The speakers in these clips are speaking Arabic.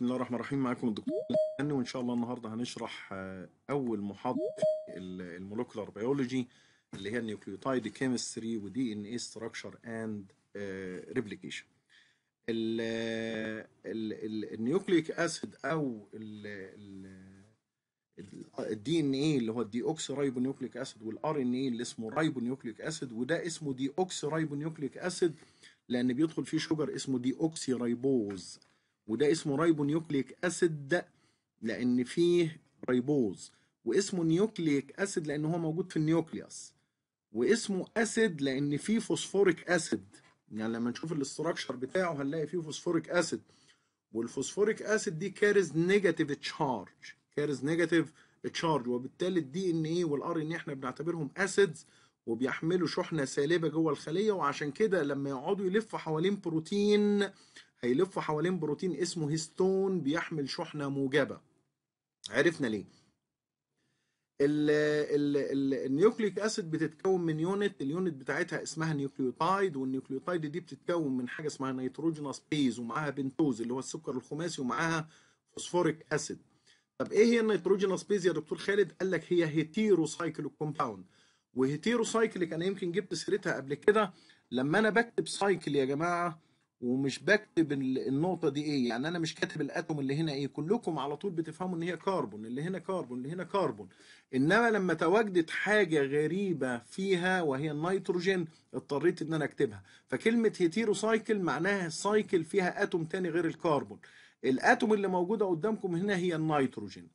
بسم الله الرحمن الرحيم معاكم الدكتور هاني وان شاء الله النهارده هنشرح آه، اول محاضره المولوكولار بيولوجي اللي هي النيوكليوتايد كيمستري ودي ان اي ستراكشر اند ريبليكيشن النيوكليك اسيد او الدي ان اي اللي هو الدي اوكس رايبو نيوكليك اسيد والار ان اي اللي اسمه رايبو نيوكليك اسيد وده اسمه دي اوكس رايبو نيوكليك اسيد لان بيدخل فيه شجر اسمه دي اوكسي ريبوز وده اسمه ريبونيوكليك نيوكليك اسيد لان فيه ريبوز واسمه نيوكليك اسيد لان هو موجود في النيوكليوس واسمه اسيد لان فيه فوسفوريك اسيد يعني لما نشوف الاستراكشر بتاعه هنلاقي فيه فوسفوريك اسيد والفوسفوريك اسيد دي كارز نيجاتيف تشارج كارز نيجاتيف تشارج وبالتالي الدي ان اي والار ان احنا بنعتبرهم اسيدز وبيحملوا شحنه سالبه جوه الخليه وعشان كده لما يقعدوا يلفوا حوالين بروتين هيلفوا حوالين بروتين اسمه هيستون بيحمل شحنه موجبه عرفنا ليه النيوكليك اسيد بتتكون من يونت اليونت بتاعتها اسمها نيوكليوتايد والنيوكليوتايد دي بتتكون من حاجه اسمها نيتروجينوس بيز ومعاها بنتوز اللي هو السكر الخماسي ومعاها فوسفوريك اسيد طب ايه هي النيتروجينوس بيز يا دكتور خالد قال لك هي سايكل كومباوند سايكل انا يمكن جبت سيرتها قبل كده لما انا بكتب سايكل يا جماعه ومش بكتب النقطه دي ايه يعني انا مش كاتب الاتوم اللي هنا ايه كلكم على طول بتفهموا ان هي كربون اللي هنا كربون اللي هنا كربون انما لما تواجدت حاجه غريبه فيها وهي النيتروجين اضطريت ان انا اكتبها فكلمه هيتيرو سايكل معناها سايكل فيها اتوم تاني غير الكربون الاتوم اللي موجوده قدامكم هنا هي النيتروجين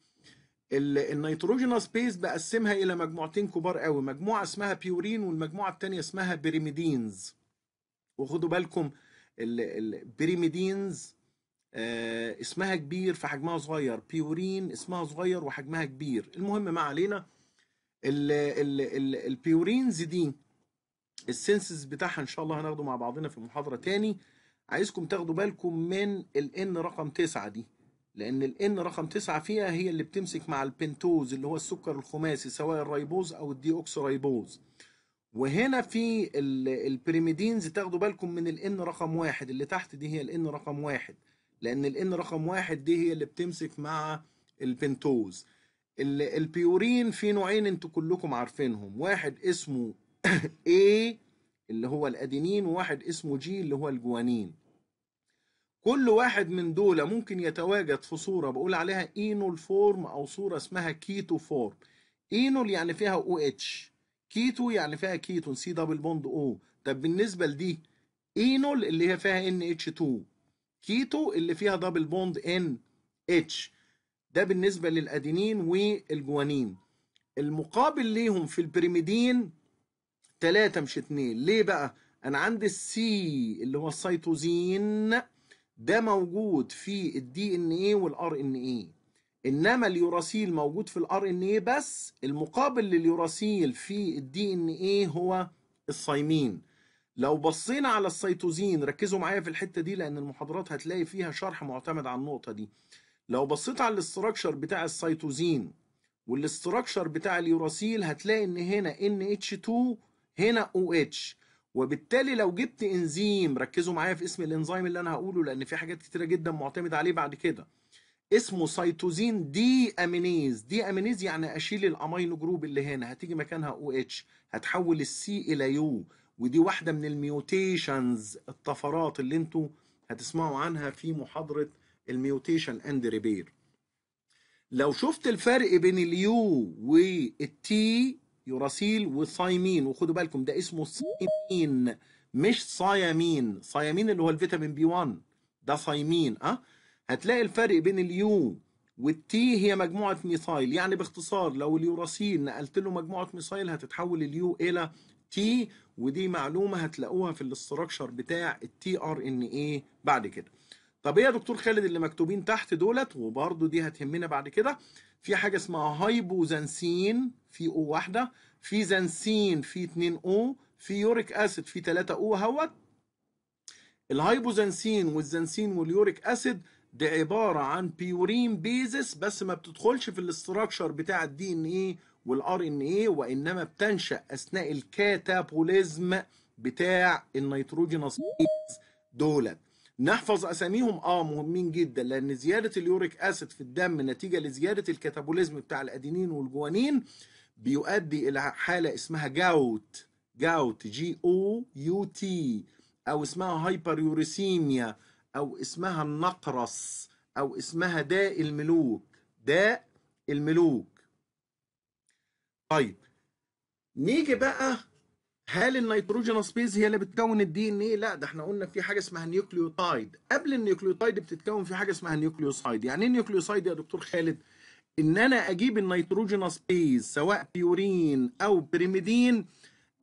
النيتروجين سبيس بقسمها الى مجموعتين كبار قوي مجموعه اسمها بيورين والمجموعه الثانيه اسمها بيريميدينز وخدوا بالكم البريميدينز آه، اسمها كبير فحجمها صغير بيورين اسمها صغير وحجمها كبير المهم ما علينا البيورينز دي السنسز بتاعها ان شاء الله هناخده مع بعضنا في محاضرة تاني عايزكم تاخدوا بالكم من الان رقم تسعة دي لان الان رقم تسعة فيها هي اللي بتمسك مع البنتوز اللي هو السكر الخماسي سواء الريبوز او الديوكسو ريبوز وهنا في البريميدينز تاخدوا بالكم من الان رقم واحد اللي تحت دي هي الان رقم واحد لان الان رقم واحد دي هي اللي بتمسك مع البنتوز البيورين في نوعين انتوا كلكم عارفينهم واحد اسمه A اللي هو الادينين وواحد اسمه G اللي هو الجوانين كل واحد من دول ممكن يتواجد في صورة بقول عليها اينول فورم او صورة اسمها كيتو فورم اينول يعني فيها او OH اتش كيتو يعني فيها كيتون سي دبل بوند او طب بالنسبه لدي اينول e اللي هي فيها ان اتش 2 كيتو اللي فيها دبل بوند ان اتش ده بالنسبه للادينين والجوانين المقابل ليهم في البريميدين 3 مش 2 ليه بقى انا عندي السي اللي هو السيتوزين ده موجود في الدي ان ايه والار ان ايه انما اليوراسيل موجود في الار ان ايه بس المقابل لليوراسيل في الدي ان ايه هو الصايمين لو بصينا على السيتوزين ركزوا معايا في الحته دي لان المحاضرات هتلاقي فيها شرح معتمد على النقطه دي لو بصيت على الاستراكشر بتاع السيتوزين والاستراكشر بتاع اليوراسيل هتلاقي ان هنا ان اتش 2 هنا او اتش وبالتالي لو جبت انزيم ركزوا معايا في اسم الانزيم اللي انا هقوله لان في حاجات كتيره جدا معتمد عليه بعد كده اسمه سيتوزين دي امينيز دي امينيز يعني اشيل الامينو جروب اللي هنا هتيجي مكانها او اتش هتحول السي الى يو ودي واحده من الميوتيشنز الطفرات اللي انتوا هتسمعوا عنها في محاضره الميوتيشن اند ريبير لو شفت الفرق بين اليو والتي يوراسيل وصايمين وخدوا بالكم ده اسمه صايمين مش صايمين صايمين اللي هو الفيتامين بي 1 ده صايمين اه هتلاقي الفرق بين اليو والتي هي مجموعة ميثايل يعني باختصار لو اليوراسيل نقلت له مجموعة ميثايل هتتحول اليو إلى تي ودي معلومة هتلاقوها في الاستراكشر بتاع التي ار ان اي بعد كده طب ايه يا دكتور خالد اللي مكتوبين تحت دولت وبرضو دي هتهمنا بعد كده في حاجة اسمها هايبوزانسين في او واحدة في زانسين في اتنين او في يوريك اسيد في تلاتة او هوت الهايبوزانسين والزانسين واليوريك اسيد دي عباره عن بيورين بيزس بس ما بتدخلش في الاستراكشر بتاع الدي ان ايه والار ان ايه وانما بتنشا اثناء الكاتابوليزم بتاع النيتروجينوس دولت نحفظ اساميهم اه مهمين جدا لان زياده اليوريك اسيد في الدم نتيجه لزياده الكاتابوليزم بتاع الادينين والجوانين بيؤدي الى حاله اسمها جاوت جاوت جي او يو تي او اسمها هايبر يوريسيميا أو اسمها النقرس أو اسمها داء الملوك داء الملوك طيب نيجي بقى هل النيتروجينوس بيز هي اللي بتكون الدي ان ايه؟ لا ده احنا قلنا في حاجه اسمها نيوكليوتايد، قبل النيوكليوتايد بتتكون في حاجه اسمها نيوكليوسايد، يعني ايه نيوكليوسايد يا دكتور خالد؟ ان انا اجيب النيتروجينوس بيز سواء بيورين او بريميدين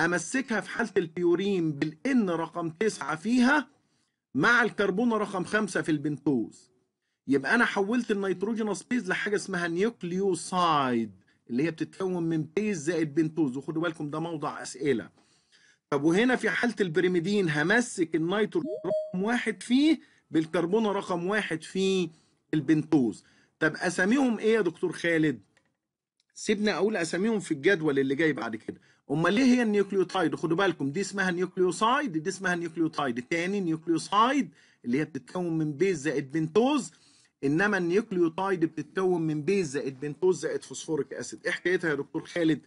امسكها في حاله البيورين بالان رقم 9 فيها مع الكربون رقم خمسة في البنتوز يبقى أنا حولت النيتروجينوس بيز لحاجة اسمها نيوكليوسايد اللي هي بتتكون من بيز زائد بنتوز وخدوا بالكم ده موضع أسئلة طب وهنا في حالة البريميدين همسك النيتروجين رقم واحد فيه بالكربون رقم واحد في البنتوز طب أساميهم إيه يا دكتور خالد؟ سيبني أقول أساميهم في الجدول اللي جاي بعد كده امال ليه هي النيوكليوتايد خدوا بالكم دي اسمها نيوكليوسايد دي اسمها نيوكليوتايد الثاني نيوكليوسايد اللي هي بتتكون من بيز زائد بنتوز انما النيوكليوتايد بتتكون من بيز زائد بنتوز زائد فوسفوريك اسيد ايه حكايتها يا دكتور خالد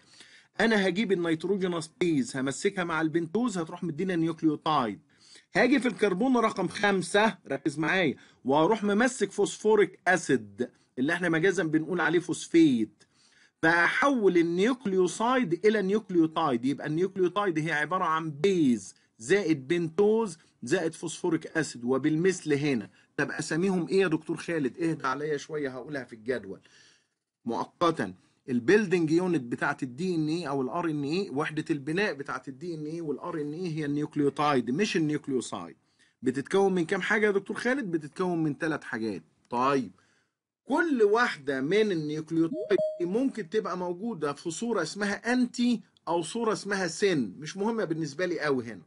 انا هجيب النيتروجينوس بيز همسكها مع البنتوز هتروح مدينا نيوكليوتايد هاجي في الكربون رقم خمسة ركز معايا واروح ممسك فوسفوريك اسيد اللي احنا مجازا بنقول عليه فوسفيت فأحول النيوكليوسايد إلى نيوكليوتايد يبقى النيوكليوتايد هي عبارة عن بيز زائد بنتوز زائد فوسفوريك أسيد وبالمثل هنا طب أساميهم إيه يا دكتور خالد؟ اهدى عليا شوية هقولها في الجدول مؤقتا البيلدنج يونت بتاعت الدي ان اي او الار ان اي وحده البناء بتاعت الدي ان اي والار ان اي هي النيوكليوتايد مش النيوكليوسايد بتتكون من كام حاجه يا دكتور خالد بتتكون من ثلاث حاجات طيب كل واحدة من النيوكليوتيد ممكن تبقى موجودة في صورة اسمها أنتي أو صورة اسمها سن مش مهمة بالنسبة لي قوي هنا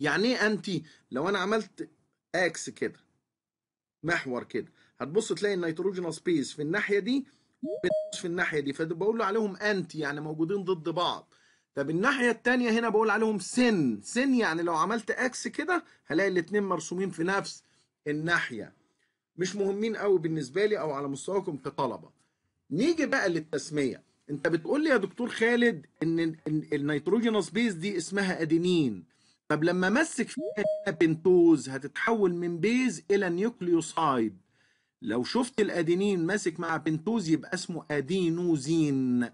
يعني إيه أنتي؟ لو أنا عملت أكس كده محور كده هتبص تلاقي النيتروجين سبيس في الناحية دي في الناحية دي فبقول له عليهم أنتي يعني موجودين ضد بعض طب الناحية التانية هنا بقول عليهم سن سن يعني لو عملت أكس كده هلاقي الاتنين مرسومين في نفس الناحية مش مهمين قوي بالنسبه لي او على مستواكم كطلبه نيجي بقى للتسميه انت بتقول لي يا دكتور خالد ان النيتروجينوس بيز دي اسمها ادينين طب لما امسك فيها بنتوز هتتحول من بيز الى نيوكليوسايد لو شفت الادينين ماسك مع بنتوز يبقى اسمه ادينوزين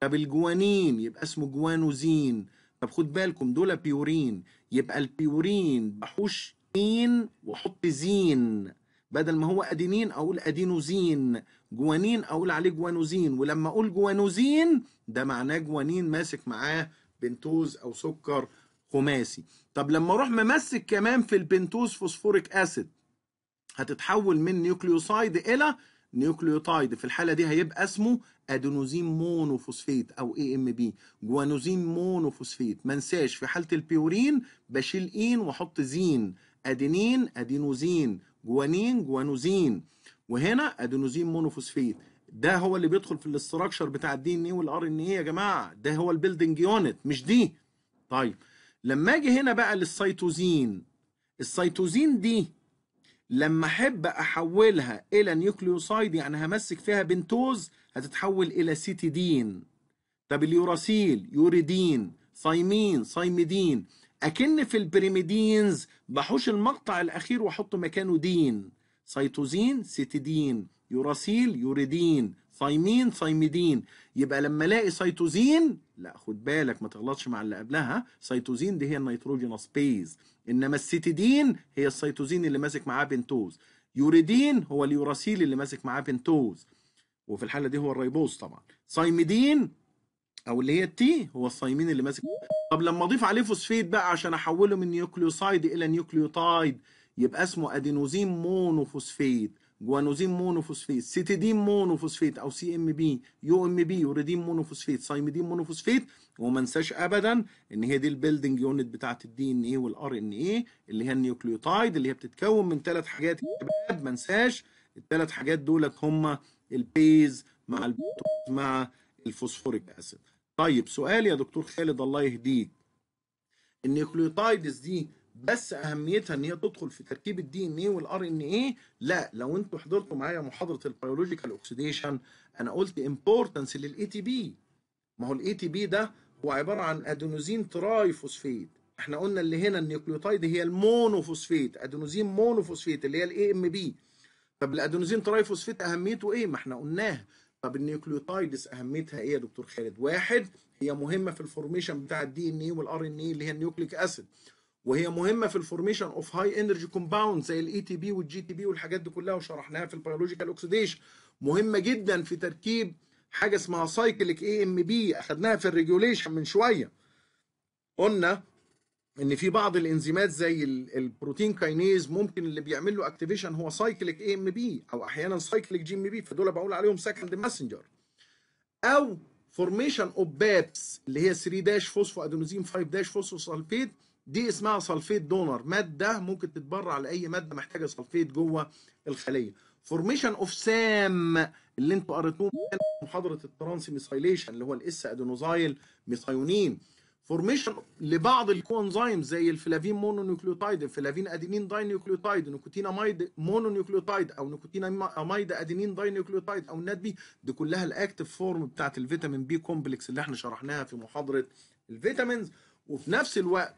طب الجوانين يبقى اسمه جوانوزين طب خد بالكم دول بيورين يبقى البيورين بحوش إين وحط زين بدل ما هو ادينين اقول ادينوزين جوانين اقول عليه جوانوزين ولما اقول جوانوزين ده معناه جوانين ماسك معاه بنتوز او سكر خماسي طب لما اروح ممسك كمان في البنتوز فوسفوريك اسيد هتتحول من نيوكليوسايد الى نيوكليوتايد في الحاله دي هيبقى اسمه ادينوزين مونوفوسفيت او اي ام بي جوانوزين مونوفوسفيت ما انساش في حاله البيورين بشيل اين واحط زين ادينين ادينوزين جوانين جوانوزين وهنا ادينوزين مونوفوسفيت ده هو اللي بيدخل في الاستراكشر بتاع الدي ان اي والار ان اي يا جماعه ده هو البيلدنج يونت مش دي طيب لما اجي هنا بقى للسيتوزين السيتوزين دي لما احب احولها الى نيوكليوسايد يعني همسك فيها بنتوز هتتحول الى سيتيدين طب اليوراسيل يوريدين صايمين صايميدين أكن في البريميدينز بحوش المقطع الأخير وأحط مكانه دين سيتوزين ستيدين يوراسيل يوريدين ثايمين ثايميدين يبقى لما الاقي سيتوزين لا خد بالك ما تغلطش مع اللي قبلها سيتوزين دي هي النيتروجين سبيز انما السيتيدين هي السيتوزين اللي ماسك معاه بنتوز يوريدين هو اليوراسيل اللي ماسك معاه بنتوز وفي الحاله دي هو الريبوز طبعا سايميدين او اللي هي التي هو الصيمين اللي ماسك طب لما اضيف عليه فوسفيت بقى عشان احوله من نيوكليوسايد الى نيوكليوتايد يبقى اسمه ادينوزين مونوفوسفيت جوانوزين مونوفوسفيت سيتيدين مونوفوسفيت او سي ام بي يو ام بي يوريدين مونوفوسفيت سايميدين مونوفوسفيت وما انساش ابدا ان هي دي البيلدنج يونت بتاعه الدي ان ايه والار ان ايه اللي هي النيوكليوتايد اللي هي بتتكون من ثلاث حاجات يا ما انساش الثلاث حاجات دولت هم البيز مع مع الفوسفوريك اسيد طيب سؤال يا دكتور خالد الله يهديك النيوكليوتايدز دي بس اهميتها ان هي تدخل في تركيب الدي ان ايه والار ان ايه لا لو انتوا حضرتوا معايا محاضره البيولوجيكال اوكسيديشن انا قلت امبورتنس للاي تي بي ما هو الاي تي بي ده هو عباره عن ادينوزين تراي فوسفيت احنا قلنا اللي هنا النيوكليوتايد هي المونوفوسفيت ادينوزين مونوفوسفيت اللي هي الاي ام بي طب الادينوزين تراي فوسفيت اهميته ايه ما احنا قلناها طب النيوكليوتايدز اهميتها ايه يا دكتور خالد؟ واحد هي مهمه في الفورميشن بتاع الدي ان اي والار ان اي اللي هي النيوكليك اسيد وهي مهمه في الفورميشن اوف هاي انرجي كومباوند زي الاي تي e بي والجي تي بي والحاجات دي كلها وشرحناها في البيولوجيكال اوكسيديشن مهمه جدا في تركيب حاجه اسمها سايكليك اي ام بي اخذناها في الريجوليشن من شويه قلنا ان في بعض الانزيمات زي البروتين كاينيز ممكن اللي بيعمل له اكتيفيشن هو سايكليك اي ام بي او احيانا سايكليك جي ام بي فدول بقول عليهم سكند ماسنجر او فورميشن اوف بابس اللي هي 3 داش فوسفو ادينوزين 5 داش فوسفو سلفيت دي اسمها سلفيت دونر ماده ممكن تتبرع لاي ماده محتاجه سلفيت جوه الخليه فورميشن اوف سام اللي انتوا قريتوه في محاضره الترانس ميثايليشن اللي هو الاس ادينوزايل ميثايونين فورميشن لبعض الكوانزايمز زي الفلافين مونونيوكليوتايد الفلافين ادينين نيكوتينا نيكوتيناميد مونونيوكليوتايد او نيكوتيناميد ادينين داينيوكليوتايد او النات بي دي كلها الاكتف فورم بتاعت الفيتامين بي كومبلكس اللي احنا شرحناها في محاضره الفيتامينز وفي نفس الوقت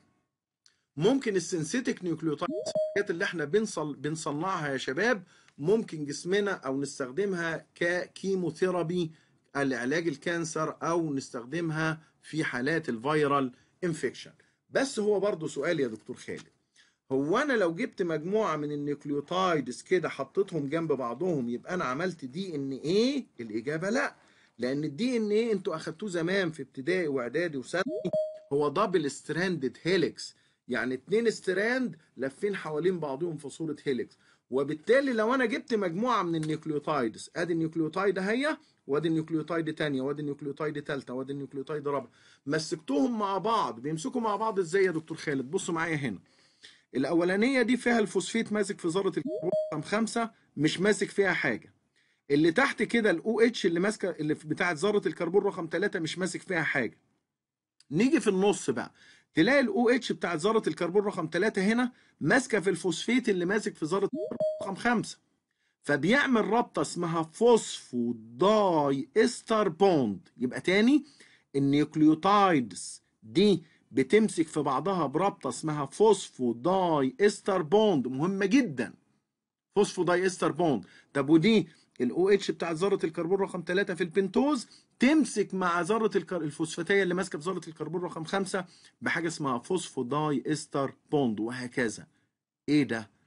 ممكن السنسيتك نيوكليوتايد اللي احنا بنصل بنصنعها يا شباب ممكن جسمنا او نستخدمها ككيموثيرابي لعلاج الكانسر او نستخدمها في حالات الفيرال انفكشن بس هو برضو سؤال يا دكتور خالد هو انا لو جبت مجموعه من النيوكليوتايدز كده حطيتهم جنب بعضهم يبقى انا عملت دي ان ايه الاجابه لا لان الدي ان ايه انتوا اخدتوه زمان في ابتدائي واعدادي وثانوي هو دبل ستراندد هيليكس يعني اتنين ستراند لافين حوالين بعضهم في صوره هيليكس وبالتالي لو انا جبت مجموعه من النيوكليوتايدز ادي النيوكليوتايد اهي وادي النيوكليوتايد ثانيه وادي النيوكليوتايد ثالثه وادي النيوكليوتايد رابعه مسكتهم مع بعض بيمسكوا مع بعض ازاي يا دكتور خالد بص معايا هنا الاولانيه دي فيها الفوسفيت ماسك في ذره الكربون رقم خمسة مش ماسك فيها حاجه اللي تحت كده الاو اتش اللي ماسكه اللي بتاعه ذره الكربون رقم ثلاثة مش ماسك فيها حاجه نيجي في النص بقى تلاقي الاو اتش بتاعه ذره الكربون رقم ثلاثة هنا ماسكه في الفوسفيت اللي ماسك في ذره الكربون رقم خمسة فبيعمل رابطه اسمها داي استر بوند يبقى تاني النيوكليوتايدز دي بتمسك في بعضها برابطه اسمها داي استر بوند مهمه جدا داي استر بوند طب ودي الاو اتش بتاع ذره الكربون رقم 3 في البنتوز تمسك مع ذره الفوسفاتيه اللي ماسكه في ذره الكربون رقم 5 بحاجه اسمها داي استر بوند وهكذا ايه ده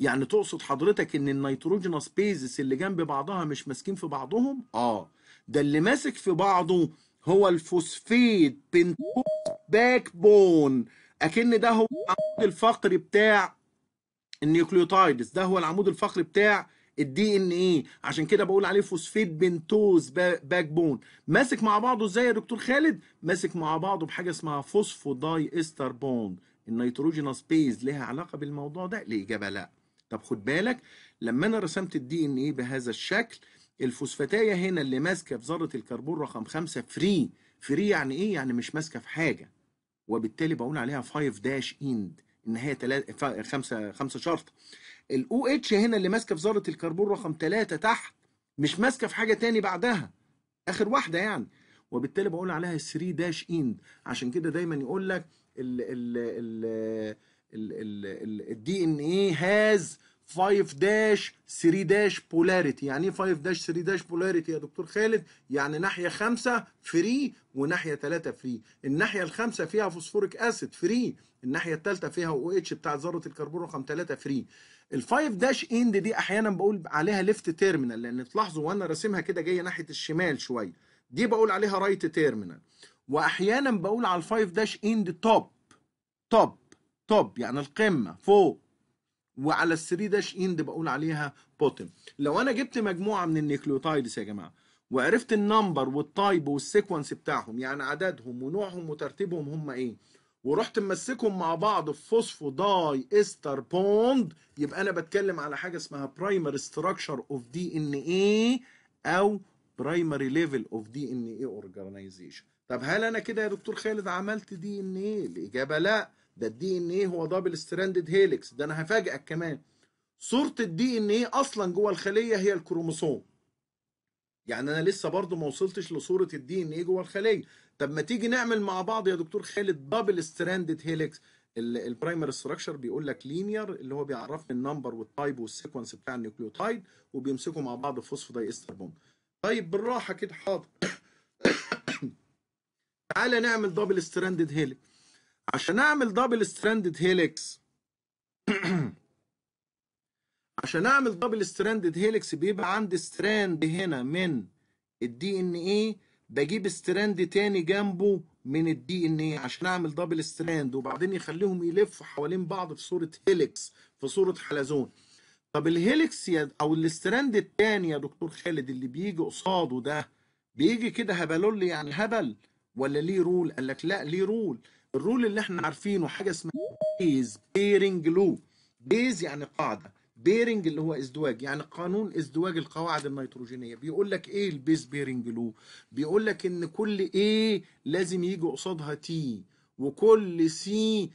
يعني تقصد حضرتك ان النيتروجينوس سبيسز اللي جنب بعضها مش ماسكين في بعضهم اه ده اللي ماسك في بعضه هو الفوسفيد بنتوز باك بون اكن ده هو العمود الفقري بتاع النيوكليوتايدز ده هو العمود الفقري بتاع الدي ان ايه عشان كده بقول عليه فوسفيد بنتوز باك بون ماسك مع بعضه ازاي يا دكتور خالد ماسك مع بعضه بحاجه اسمها داي استر بون النيتروجينوس بيز لها علاقه بالموضوع ده الاجابه لا طب خد بالك لما انا رسمت الدي ان ايه بهذا الشكل الفوسفاتايه هنا اللي ماسكه في ذره الكربون رقم خمسه فري فري يعني ايه يعني مش ماسكه في حاجه وبالتالي بقول عليها 5 داش اند ان هي خمسه خمسه شرط شرطه الاو اتش هنا اللي ماسكه في ذره الكربون رقم ثلاثه تحت مش ماسكه في حاجه تاني بعدها اخر واحده يعني وبالتالي بقول عليها 3 داش اند عشان كده دايما يقول لك ال ال ال الدي ان ايه هاز 5 داش 3 داش بولاريتي يعني ايه 5 داش 3 داش بولاريتي يا دكتور خالد يعني ناحيه 5 فري وناحيه 3 فري الناحيه الخامسه فيها فوسفوريك اسيد فري الناحيه الثالثه فيها او اتش بتاع ذره الكربون رقم 3 فري ال5 داش اند دي احيانا بقول عليها ليفت تيرمينال لان تلاحظوا وانا راسمها كده جايه ناحيه الشمال شويه دي بقول عليها رايت تيرمينال واحيانا بقول على ال ال5 داش اند توب توب توب يعني القمه فوق وعلى الثري داش اند بقول عليها بوتم لو انا جبت مجموعه من النيكلوتايدز يا جماعه وعرفت النمبر والتايب والسيكونس بتاعهم يعني عددهم ونوعهم وترتيبهم هم ايه ورحت ممسكهم مع بعض في فوسفو داي استر بوند يبقى انا بتكلم على حاجه اسمها برايمري ستراكشر اوف دي ان ايه او برايمري ليفل اوف دي ان ايه اورجانيزيشن طب هل انا كده يا دكتور خالد عملت دي ان ايه الاجابه لا ده الدي ان ايه هو دبل ستراندد هيليكس ده انا هفاجئك كمان صوره الدي ان ايه اصلا جوه الخليه هي الكروموسوم يعني انا لسه برضو ما وصلتش لصوره الدي ان ايه جوه الخليه طب ما تيجي نعمل مع بعض يا دكتور خالد دبل ستراندد هيليكس البرايمري ستراكشر بيقول لك لينير اللي هو بيعرفني النمبر والتايب والسيكونس بتاع النيوكليوتايد وبيمسكوا مع بعض فوسفوداي استر بوند طيب بالراحه كده حاضر تعالى نعمل دبل ستراندد هيليكس عشان اعمل دبل ستراندد هيليكس عشان اعمل دبل ستراندد هيليكس بيبقى عندي ستراند هنا من الدي ان اي بجيب ستراند تاني جنبه من الدي ان اي عشان اعمل دبل ستراند وبعدين يخليهم يلفوا حوالين بعض في صوره هيليكس في صوره حلزون طب الهيليكس يا او الستراند التاني يا دكتور خالد اللي بيجي قصاده ده بيجي كده هبلول يعني هبل ولا ليه رول قال لك لا ليه رول الرول اللي احنا عارفينه حاجه اسمها بيز بيرنج لو بيز يعني قاعده بيرنج اللي هو ازدواج يعني قانون ازدواج القواعد النيتروجينيه بيقول لك ايه البيز بيرنج لو بيقول لك ان كل ايه لازم يجي قصادها تي وكل سي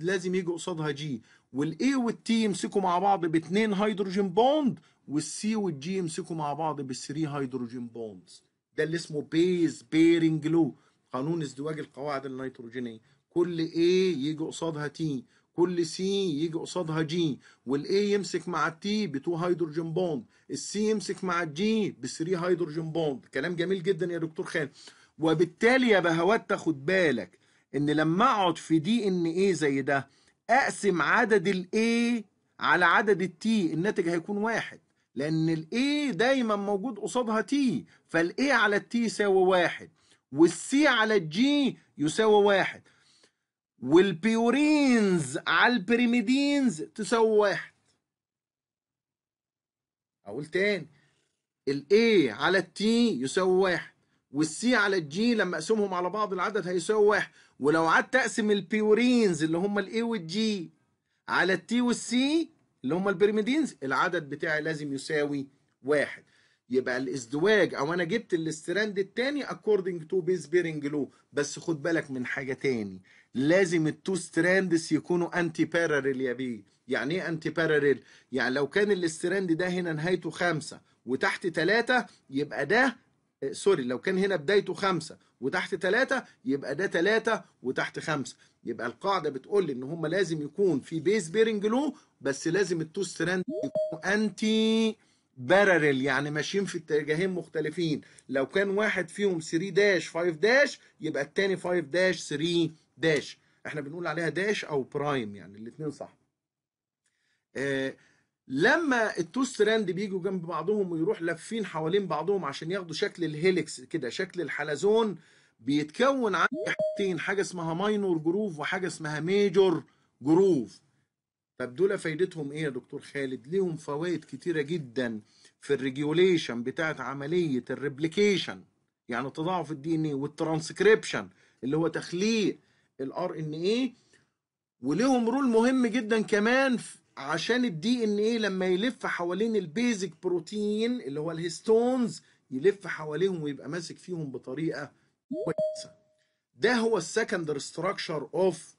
لازم يجي قصادها جي والاي والتي يمسكوا مع بعض باثنين هيدروجين بوند والسي والجي يمسكوا مع بعض بثري هيدروجين بوندز ده اللي اسمه بيز بيرنج لو قانون ازدواج القواعد النيتروجينيه كل A يجي قصادها تي كل سي يجي قصادها جي والاي يمسك مع التي ب2 هيدروجين بوند السي يمسك مع الجي ب3 هيدروجين بوند كلام جميل جدا يا دكتور خالد وبالتالي يا بهوات تاخد بالك ان لما اقعد في دي ان ايه زي ده اقسم عدد الاي على عدد التي الناتج هيكون واحد لان الاي دايما موجود قصادها تي فالاي على التي يساوي واحد والسي على الجي يساوي واحد والبيورينز على البريميدينز تساوي واحد اقول تاني الاي على التي يساوي واحد والسي على الجي لما اقسمهم على بعض العدد هيساوي واحد ولو قعدت اقسم البيورينز اللي هم الاي والجي على التي والسي اللي هم البريميدينز العدد بتاعي لازم يساوي واحد يبقى الازدواج او انا جبت الاستراند الثاني اكوردنج تو بيز بيرنج لو بس خد بالك من حاجه تاني لازم التو ستراندز يكونوا انتي باراليل يا بيه يعني ايه انتي باراليل يعني لو كان الاستراند ده هنا نهايته خمسة وتحت ثلاثة يبقى ده سوري لو كان هنا بدايته خمسة وتحت ثلاثة يبقى ده ثلاثة وتحت خمسة يبقى القاعدة بتقول لي ان هما لازم يكون في بيز بيرنج لو بس لازم التو ستراند يكونوا انتي بارل يعني ماشيين في اتجاهين مختلفين لو كان واحد فيهم 3 داش 5 داش يبقى الثاني 5 داش 3 داش احنا بنقول عليها داش او برايم يعني الاثنين صح آه لما التو ستراند بيجوا جنب بعضهم ويروح لافين حوالين بعضهم عشان ياخدوا شكل الهيلكس كده شكل الحلزون بيتكون عندي حاجتين حاجه اسمها ماينور جروف وحاجه اسمها ميجور جروف طب دول فايدتهم ايه يا دكتور خالد ليهم فوائد كتيره جدا في الريجوليشن بتاعه عمليه الريبليكيشن يعني تضاعف الدي ان ايه والترانسكريبشن اللي هو تخليق الار ان ايه وليهم رول مهم جدا كمان عشان الدي ان ايه لما يلف حوالين البيزك بروتين اللي هو الهيستونز يلف حواليهم ويبقى ماسك فيهم بطريقه كويسه ده هو السكندر ستراكشر اوف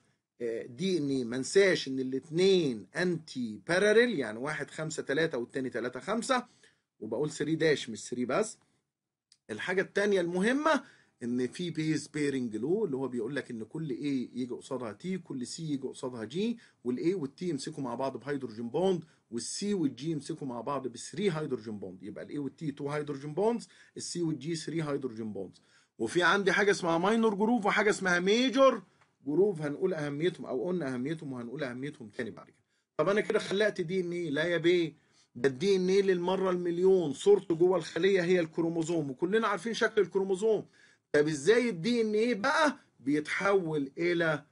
دي ان ما انساش ان الاثنين انتي بارالل يعني واحد خمسة تلاتة والتاني تلاتة خمسة وبقول 3 داش مش 3 بس الحاجة التانية المهمة ان في بيز بيرنج لو اللي هو بيقول لك ان كل اي يجي قصادها تي كل سي يجي قصادها جي والاي والتي يمسكوا مع بعض بهيدروجين بوند والسي والجي يمسكوا مع بعض ب 3 هيدروجين بوند يبقى الاي والتي 2 هيدروجين بوندز السي والجي 3 هيدروجين بوندز وفي عندي حاجه اسمها ماينور جروف وحاجه اسمها ميجور جروف هنقول اهميتهم او قلنا اهميتهم وهنقول اهميتهم تاني بعد كده طب انا كده خلقت دي ان ايه لا يا بيه ده الدي ان ايه للمره المليون صورته جوه الخليه هي الكروموزوم وكلنا عارفين شكل الكروموزوم طب ازاي الدي ان ايه بقى بيتحول الى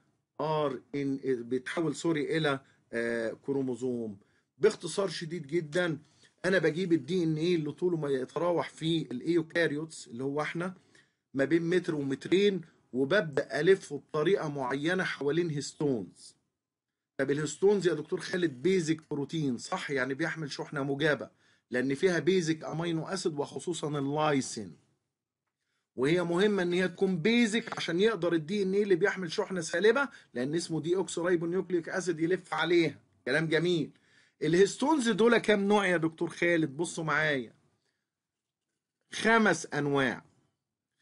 ار ان بيتحول سوري الى آه كروموزوم باختصار شديد جدا انا بجيب الدي ان ايه اللي طوله ما يتراوح في الايوكاريوتس اللي هو احنا ما بين متر ومترين وببدا الفه بطريقه معينه حوالين هيستونز طب الهيستونز يا دكتور خالد بيزك بروتين صح يعني بيحمل شحنه موجبه لان فيها بيزك امينو اسيد وخصوصا اللايسين وهي مهمه ان هي تكون بيزك عشان يقدر الدي ان ايه اللي بيحمل شحنه سالبه لان اسمه دي اوكسو ريبونيوكليك اسيد يلف عليها كلام جميل الهيستونز دول كام نوع يا دكتور خالد بصوا معايا خمس انواع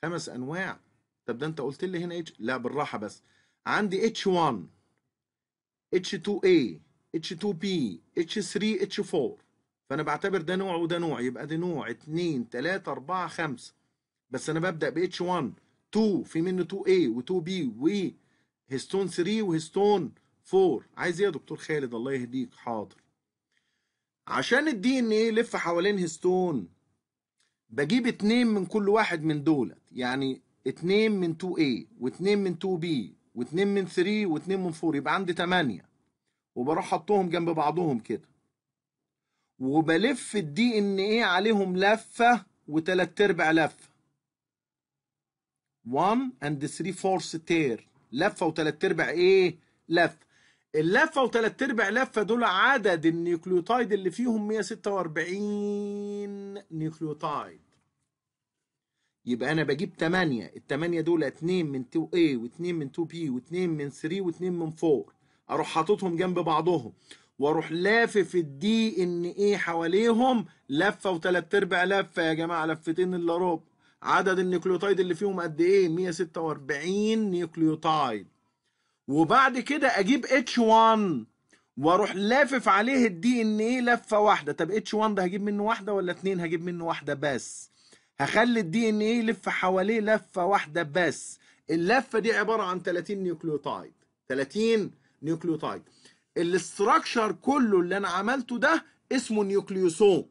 خمس انواع طب ده انت قلت لي هنا اتش لا بالراحه بس عندي اتش 1 اتش 2 اي اتش 2 بي اتش 3 اتش 4 فانا بعتبر ده نوع وده نوع يبقى ده نوع 2 3 4 5 بس انا ببدا ب اتش 1 2 في منه 2 اي و 2 بي و هيستون 3 وهيستون 4 عايز ايه يا دكتور خالد الله يهديك حاضر عشان الدي ان ايه يلف حوالين هيستون بجيب اتنين من كل واحد من دولت يعني 2 من 2A و2 من 2B و2 من 3 و2 من 4 يبقى عندي 8 وبروح حطهم جنب بعضهم كده وبلف الدي ان ايه عليهم لفه وثلاث ارباع لفه 1 اند 3 فورس تير لفه وثلاث ارباع ايه لفه اللفه وثلاث ارباع لفه دول عدد النيوكليوتايد اللي فيهم 146 نيوكليوتايد يبقى انا بجيب 8 ال 8 دول 2 من 2A و2 من 2B و2 من 3 و2 من 4 اروح حاططهم جنب بعضهم واروح لافف الدي ان ايه حواليهم لفه وثلاث ارباع لفه يا جماعه لفتين الا ربع عدد النيوكليوتايد اللي فيهم قد ايه 146 نيوكليوتايد وبعد كده اجيب اتش 1 واروح لافف عليه الدي ان ايه لفه واحده طب اتش 1 ده هجيب منه واحده ولا اتنين هجيب منه واحده بس هخلي الدي ان ايه يلف حواليه لفه واحده بس اللفه دي عباره عن 30 نيوكليوتايد 30 نيوكليوتايد الاستراكشر كله اللي انا عملته ده اسمه نيوكليوسوم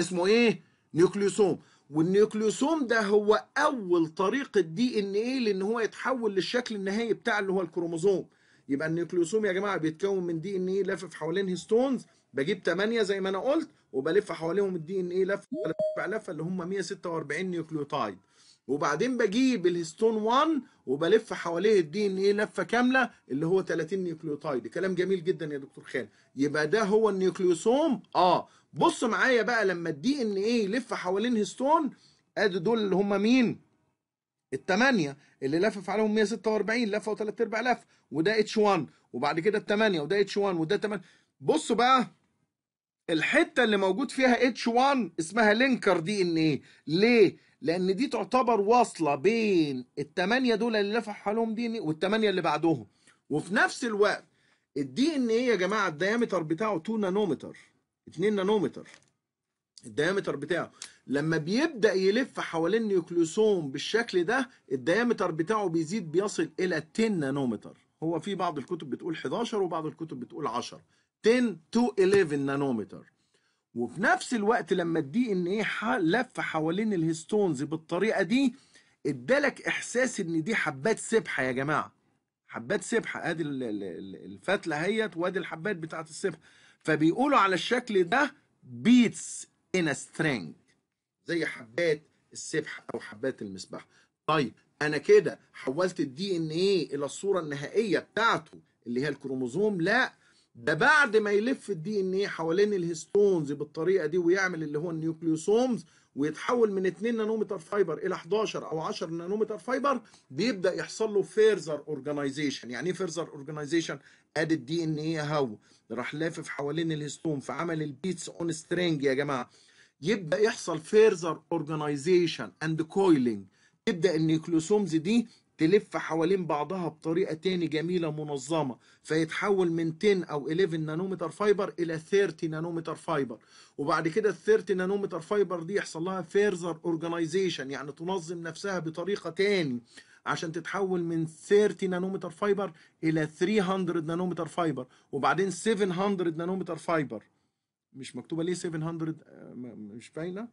اسمه ايه نيوكليوسوم والنيوكليوسوم ده هو اول طريقه دي ان ايه لان هو يتحول للشكل النهائي بتاع اللي هو الكروموزوم يبقى النيوكليوسوم يا جماعه بيتكون من دي ان ايه لافف حوالين هيستونز بجيب 8 زي ما انا قلت وبلف حواليهم الدي ان ايه لفه بلف لفه اللي هم 146 نيوكليوتايد وبعدين بجيب الهستون 1 وبلف حواليه الدي ان ايه لفه كامله اللي هو 30 نيوكليوتايد كلام جميل جدا يا دكتور خالد يبقى ده هو النيوكليوسوم اه بص معايا بقى لما الدي ان ايه يلف حوالين هستون ادي دول اللي هم مين الثمانية اللي لفف عليهم 146 لفه وثلاث ارباع لفه وده اتش 1 وبعد كده الثمانية وده اتش 1 وده 8 بصوا بقى الحته اللي موجود فيها اتش 1 اسمها لينكر دي ان ايه ليه لان دي تعتبر واصله بين الثمانيه دول اللي لفح حواليهم دي ان ايه والثمانيه اللي بعدهم وفي نفس الوقت الدي ان ايه يا جماعه الديامتر بتاعه 2 نانومتر 2 نانومتر الديامتر بتاعه لما بيبدا يلف حوالين النيوكليوسوم بالشكل ده الديامتر بتاعه بيزيد بيصل الى 10 نانومتر هو في بعض الكتب بتقول 11 وبعض الكتب بتقول 10 10 to 11 نانومتر وفي نفس الوقت لما الدي ان ايه لف حوالين الهستونز بالطريقه دي ادالك احساس ان دي حبات سبحه يا جماعه حبات سبحه ادي الفتله اهيت وادي الحبات بتاعه السبحه فبيقولوا على الشكل ده بيتس ان سترينج زي حبات السبحه او حبات المسبحه طيب انا كده حولت الدي ان ايه الى الصوره النهائيه بتاعته اللي هي الكروموزوم لا ده بعد ما يلف الدي ان ايه حوالين الهيستونز بالطريقه دي ويعمل اللي هو النيوكليوسومز ويتحول من 2 نانومتر فايبر الى 11 او 10 نانومتر فايبر بيبدا يحصل له فيرزر اورجانيزيشن يعني ايه فيرزر اورجانيزيشن ادي الدي ان ايه اهو راح لافف حوالين الهيستون فعمل البيتس اون سترينج يا جماعه يبدا يحصل فيرزر اورجانيزيشن اند كويلنج تبدا النيوكليوسومز دي تلف حوالين بعضها بطريقه تاني جميله منظمه فيتحول من 10 او 11 نانومتر فايبر الى 30 نانومتر فايبر وبعد كده ال 30 نانومتر فايبر دي يحصل لها فيرزر أورجنايزيشن يعني تنظم نفسها بطريقه تاني عشان تتحول من 30 نانومتر فايبر الى 300 نانومتر فايبر وبعدين 700 نانومتر فايبر مش مكتوبه ليه 700 آه، مش باينه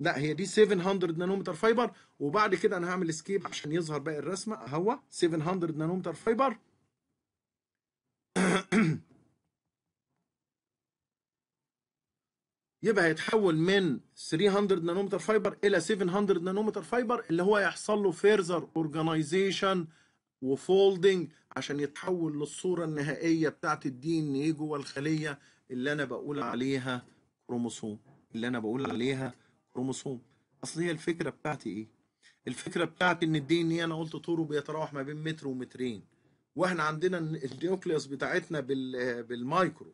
لا هي دي 700 نانومتر فايبر وبعد كده انا هعمل سكيب عشان يظهر باقي الرسمه اهو 700 نانومتر فايبر يبقى هيتحول من 300 نانومتر فايبر الى 700 نانومتر فايبر اللي هو يحصل له فيرزر اورجانيزيشن وفولدنج عشان يتحول للصوره النهائيه بتاعت الدي ان ايه جوه الخليه اللي انا بقول عليها كروموسوم اللي انا بقول عليها كروموسوم اصل هي الفكره بتاعتي ايه الفكره بتاعتي ان الدي ان ايه انا قلت طوله بيتراوح ما بين متر ومترين واحنا عندنا النيوكليوس بتاعتنا بالمايكرو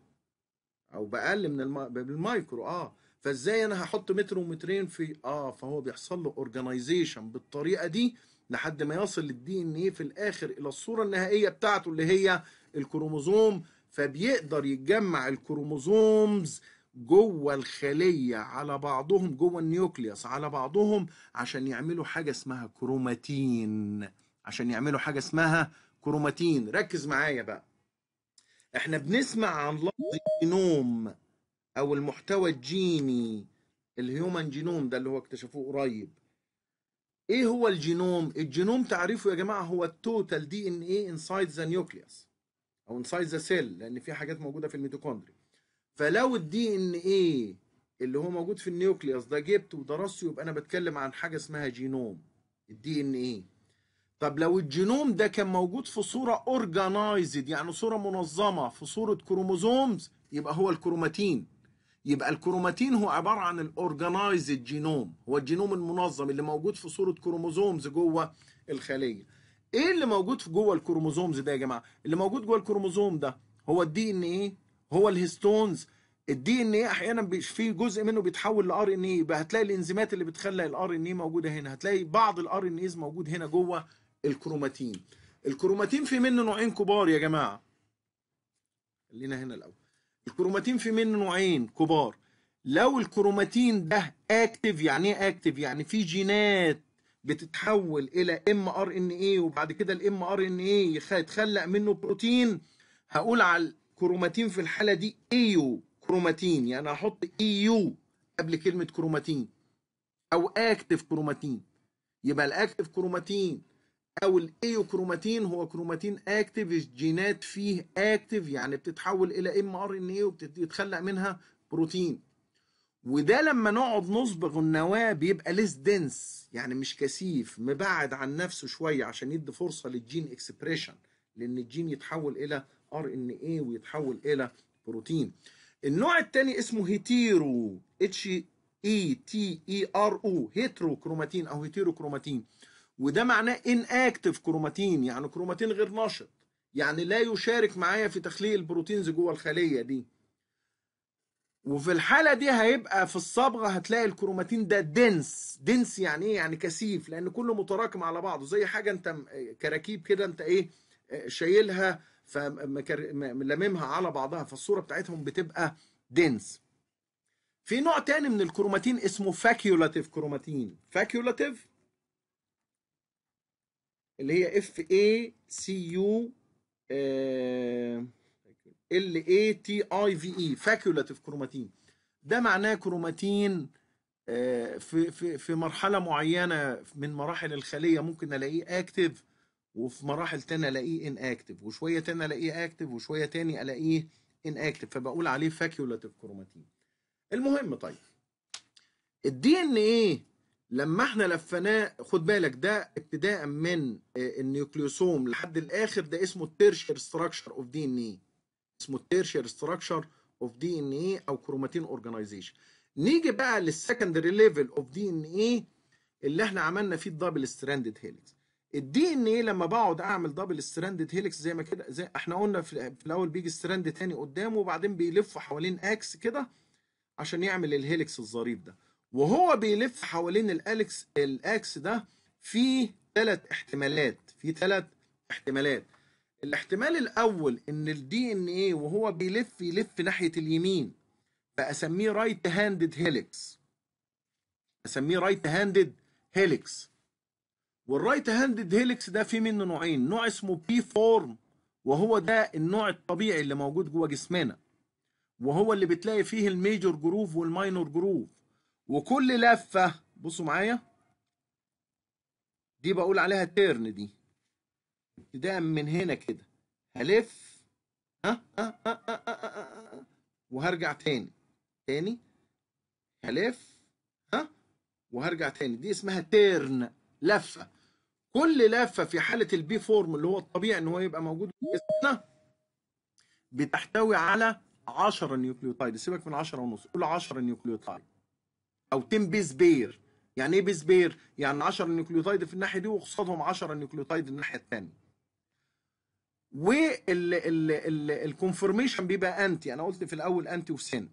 او باقل من بالمايكرو اه فازاي انا هحط متر ومترين في اه فهو بيحصل له اورجنايزيشن بالطريقه دي لحد ما يصل للدي ان ايه في الاخر الى الصوره النهائيه بتاعته اللي هي الكروموزوم فبيقدر يتجمع الكروموزومز جوه الخليه على بعضهم جوه النيوكليوس على بعضهم عشان يعملوا حاجه اسمها كروماتين عشان يعملوا حاجه اسمها كروماتين ركز معايا بقى احنا بنسمع عن لفظ الجينوم او المحتوى الجيني الهيومن جينوم ده اللي هو اكتشفوه قريب ايه هو الجينوم الجينوم تعريفه يا جماعه هو التوتال دي ان ايه انسايد ذا نيوكليوس او انسايد ذا سيل لان في حاجات موجوده في الميتوكوندريا فلو الدي ان ايه اللي هو موجود في النيوكليوس ده جبته ودرسته يبقى انا بتكلم عن حاجه اسمها جينوم الدي ان ايه طب لو الجينوم ده كان موجود في صوره اورجنايزد يعني صوره منظمه في صوره كروموزومز يبقى هو الكروماتين يبقى الكروماتين هو عباره عن الاورجنايزد جينوم هو الجينوم المنظم اللي موجود في صوره كروموزومز جوه الخليه ايه اللي موجود في جوه الكروموزومز ده يا جماعه اللي موجود جوه الكروموزوم ده هو الدي ان ايه هو الهيستونز الدي ان ايه احيانا في جزء منه بيتحول لار ان ايه يبقى هتلاقي الانزيمات اللي بتخلى الار ان ايه موجوده هنا هتلاقي بعض الار ان ايز موجود هنا جوه الكروماتين الكروماتين في منه نوعين كبار يا جماعه خلينا هنا الاول الكروماتين في منه نوعين كبار لو الكروماتين ده اكتف يعني ايه اكتف يعني في جينات بتتحول الى ام ار ان اي وبعد كده الام ار ان اي يتخلق منه بروتين هقول على كروماتين في الحاله دي ايو كروماتين يعني هحط ايو قبل كلمه كروماتين او اكتف كروماتين يبقى الاكتف كروماتين او الايو كروماتين هو كروماتين اكتف الجينات فيه اكتف يعني بتتحول الى ام ار ان اي وبتتخلق منها بروتين وده لما نقعد نصبغ النواه بيبقى ليس دنس يعني مش كثيف مبعد عن نفسه شويه عشان يدي فرصه للجين اكسبريشن لان الجين يتحول الى ار ان اي ويتحول الى بروتين النوع الثاني اسمه هيتيرو اتش اي تي اي ار او هيترو كروماتين او هيتيرو كروماتين وده معناه ان اكتف كروماتين يعني كروماتين غير نشط يعني لا يشارك معايا في تخليق البروتينز جوه الخليه دي وفي الحاله دي هيبقى في الصبغه هتلاقي الكروماتين ده دنس دنس يعني ايه يعني كثيف لان كله متراكم على بعضه زي حاجه انت كراكيب كده انت ايه آه، شايلها فلممها على بعضها فالصوره بتاعتهم بتبقى دنس في نوع تاني من الكروماتين اسمه فاكيولاتيف كروماتين فاكيولاتيف اللي هي اف اي سي يو ال اي تي اي في اي فاكيولاتيف كروماتين ده معناه كروماتين آه، في في في مرحله معينه من مراحل الخليه ممكن الاقيه اكتف وفي مراحل تانية الاقيه ان اكتف وشويه تانية الاقيه اكتف وشويه تاني الاقيه ان اكتف فبقول عليه فاكيولاتيف كروماتين المهم طيب الدي ان ايه لما احنا لفناه خد بالك ده ابتداء من آه، النيوكليوسوم لحد الاخر ده اسمه التيرشير ستراكشر اوف دي ان ايه اسمه التيرشير ستراكشر اوف دي ان ايه او كروماتين اورجانيزيشن نيجي بقى للسكندري ليفل اوف دي ان ايه اللي احنا عملنا فيه الدبل ستراندد هيلكس الدي ان ايه لما بقعد اعمل دبل ستراندد هيلكس زي ما كده زي احنا قلنا في الاول بيجي ستراند تاني قدامه وبعدين بيلف حوالين اكس كده عشان يعمل الهيلكس الظريف ده وهو بيلف حوالين الاكس الاكس ده في ثلاث احتمالات في ثلاث احتمالات الاحتمال الاول ان الدي ان ايه وهو بيلف يلف ناحيه اليمين فاسميه رايت هاندد هيلكس اسميه رايت هاندد هيلكس والرايت هاندد هيليكس ده فيه منه نوعين نوع اسمه بي فورم وهو ده النوع الطبيعي اللي موجود جوه جسمنا وهو اللي بتلاقي فيه الميجور جروف والماينور جروف وكل لفه بصوا معايا دي بقول عليها تيرن دي ابتداء من هنا كده هلف ها ها ها ها ها وهرجع تاني تاني هلف ها وهرجع تاني دي اسمها تيرن لفه كل لفه في حاله البي فورم اللي هو الطبيعي ان هو يبقى موجود جسمنا بتحتوي على 10 نيوكليوتايد سيبك من 10 ونص قول 10 نيوكليوتايد او 10 بيس بير يعني ايه بيس بير يعني 10 نيوكليوتايد في الناحيه دي وقصادهم 10 نيوكليوتايد الناحيه الثانيه والكونفرميشن بيبقى انتي انا قلت في الاول انتي وسن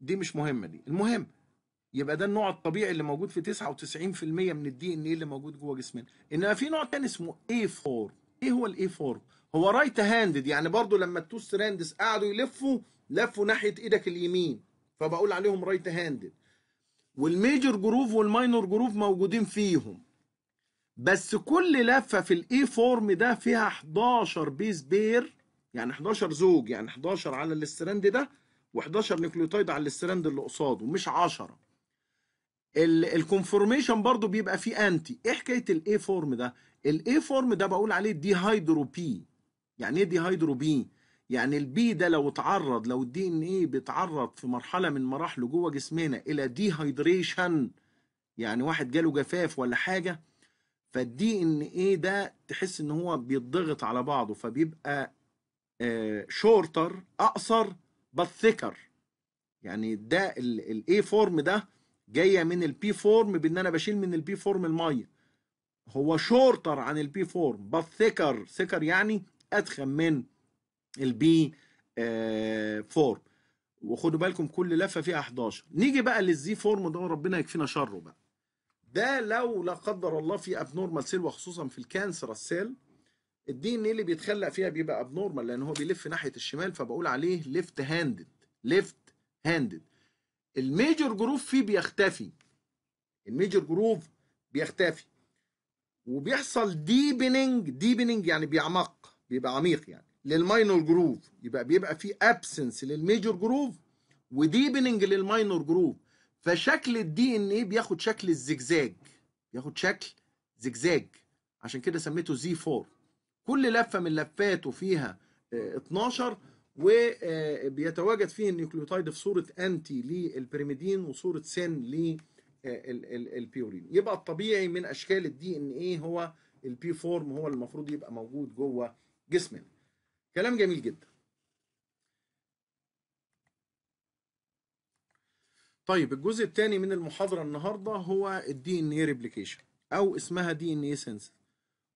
دي مش مهمه دي المهم يبقى ده النوع الطبيعي اللي موجود في 99% من الدي ان ايه اللي موجود جوه جسمنا انما في نوع تاني اسمه اي فورم ايه هو الاي فورم هو رايت هاندد يعني برضو لما التو ستراندز قعدوا يلفوا لفوا ناحيه ايدك اليمين فبقول عليهم رايت هاندد والميجر جروف والماينور جروف موجودين فيهم بس كل لفه في الاي فورم ده فيها 11 بيس بير يعني 11 زوج يعني 11 على الاستراند ده و11 نيوكليوتايد على الاستراند اللي قصاده مش 10 الكونفورميشن برضو بيبقى فيه انتي ايه حكايه الاي فورم ده الاي فورم ده بقول عليه دي هيدرو بي يعني ايه دي هيدرو بي يعني البي ده لو اتعرض لو الدي ان ايه بيتعرض في مرحله من مراحله جوه جسمنا الى دي هيدريشن يعني واحد جاله جفاف ولا حاجه فالدي ان ايه ده تحس ان هو بيتضغط على بعضه فبيبقى شورتر آه، اقصر بس ثيكر يعني ده الاي فورم ده جايه من البي فورم بان انا بشيل من البي فورم الميه هو شورتر عن البي فورم بس ثيكر ثيكر يعني اتخن من البي فورم آه، وخدوا بالكم كل لفه فيها 11 نيجي بقى للزي فورم ده ربنا يكفينا شره بقى ده لو لا قدر الله في ابنورمال سيل وخصوصا في الكانسر السيل الدي ان اللي بيتخلق فيها بيبقى ابنورمال لان هو بيلف ناحيه الشمال فبقول عليه ليفت هاندد ليفت هاندد الميجور جروف فيه بيختفي الميجور جروف بيختفي وبيحصل ديبننج ديبننج يعني بيعمق بيبقى عميق يعني للماينور جروف يبقى بيبقى فيه ابسنس للميجور جروف وديبننج للماينور جروف فشكل الدي ان ايه بياخد شكل الزجزاج بياخد شكل زجزاج عشان كده سميته زي 4 كل لفه من لفاته فيها 12 آه، وبيتواجد فيه النيوكليوتايد في صوره انتي للبريميدين وصوره سين للبيورين يبقى الطبيعي من اشكال الدي ان ايه هو البي فورم هو المفروض يبقى موجود جوه جسمنا كلام جميل جدا طيب الجزء الثاني من المحاضره النهارده هو الدي ان ايه ريبليكيشن او اسمها دي ان ايه سنسز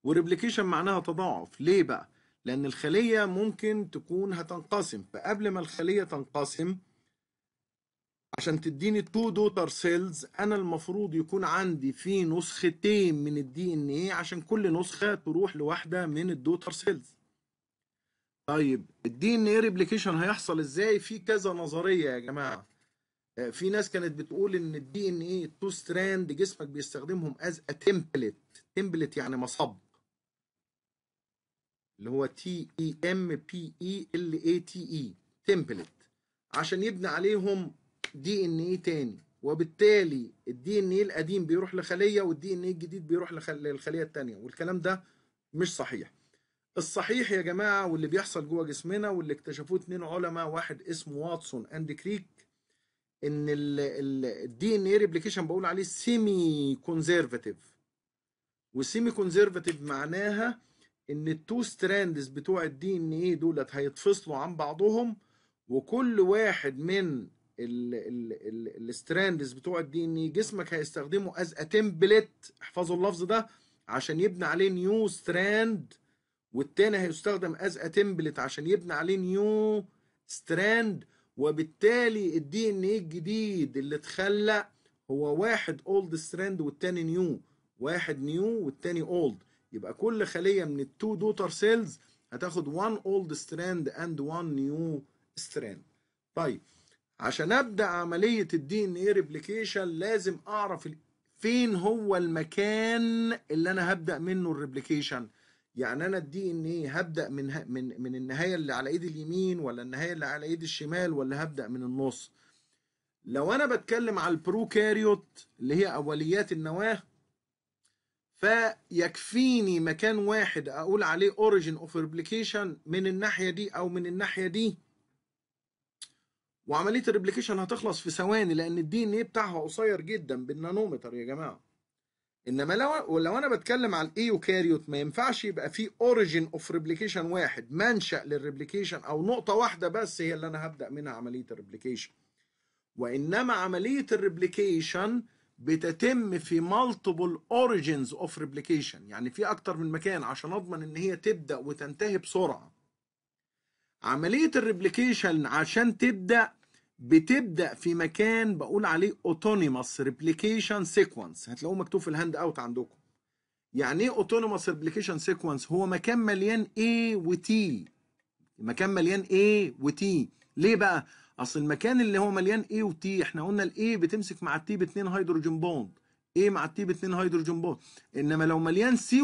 وريبليكيشن معناها تضاعف ليه بقى لأن الخلية ممكن تكون هتنقسم فقبل ما الخلية تنقسم عشان تديني تو دوتر سيلز أنا المفروض يكون عندي في نسختين من الدي إن إيه عشان كل نسخة تروح لواحدة من الدوتر سيلز طيب الدي ان ايه ريبليكيشن هيحصل ازاي في كذا نظريه يا جماعه آه، في ناس كانت بتقول ان الدي ان ايه تو ستراند جسمك بيستخدمهم از ا تمبلت تمبلت يعني مصب اللي هو تي اي ام بي اي ال اي تي اي تمبلت عشان يبني عليهم دي ان ايه تاني وبالتالي الدي ان ايه القديم بيروح لخليه والدي ان ايه الجديد بيروح للخليه الثانيه والكلام ده مش صحيح الصحيح يا جماعه واللي بيحصل جوه جسمنا واللي اكتشفوه اتنين علماء واحد اسمه واتسون اند كريك ان الدي ان اي ريبليكيشن بقول عليه سيمي كونزرفاتيف وسيمي كونزرفاتيف معناها ان التو ستراندز بتوع الدي ان ايه دولت هيتفصلوا عن بعضهم وكل واحد من الستراندز بتوع الدي ان ايه جسمك هيستخدمه از تمبلت احفظوا اللفظ ده عشان يبني عليه نيو ستراند والتاني هيستخدم از تمبلت عشان يبني عليه نيو ستراند وبالتالي الدي ان ايه الجديد اللي اتخلق هو واحد اولد ستراند والتاني نيو واحد نيو والتاني اولد يبقى كل خليه من التو دوتر سيلز هتاخد 1 اولد ستراند اند 1 نيو ستراند طيب عشان ابدا عمليه الدي ان اي ريبليكيشن لازم اعرف فين هو المكان اللي انا هبدا منه الريبليكيشن يعني انا الدي ان اي هبدا من من من النهايه اللي على ايد اليمين ولا النهايه اللي على ايد الشمال ولا هبدا من النص لو انا بتكلم على البروكاريوت اللي هي اوليات النواه فيكفيني مكان واحد اقول عليه origin of replication من الناحيه دي او من الناحيه دي وعمليه الريبليكيشن هتخلص في ثواني لان الدي ان ايه بتاعها قصير جدا بالنانومتر يا جماعه انما لو لو انا بتكلم على الايوكاريوت ما ينفعش يبقى في اوريجن اوف ريبليكيشن واحد منشا للريبليكيشن او نقطه واحده بس هي اللي انا هبدا منها عمليه الريبليكيشن وانما عمليه الريبليكيشن بتتم في مالتيبل اوريجنز اوف ريبليكيشن يعني في اكتر من مكان عشان اضمن ان هي تبدا وتنتهي بسرعه عمليه الريبليكيشن عشان تبدا بتبدا في مكان بقول عليه autonomous ريبليكيشن سيكونس هتلاقوه مكتوب في الهاند اوت عندكم يعني ايه autonomous ريبليكيشن سيكونس هو مكان مليان A و T مكان مليان A و T ليه بقى اصل المكان اللي هو مليان و وتي احنا قلنا ال A بتمسك مع T باتنين هيدروجين بوند A مع T باتنين هيدروجين بوند انما لو مليان C سي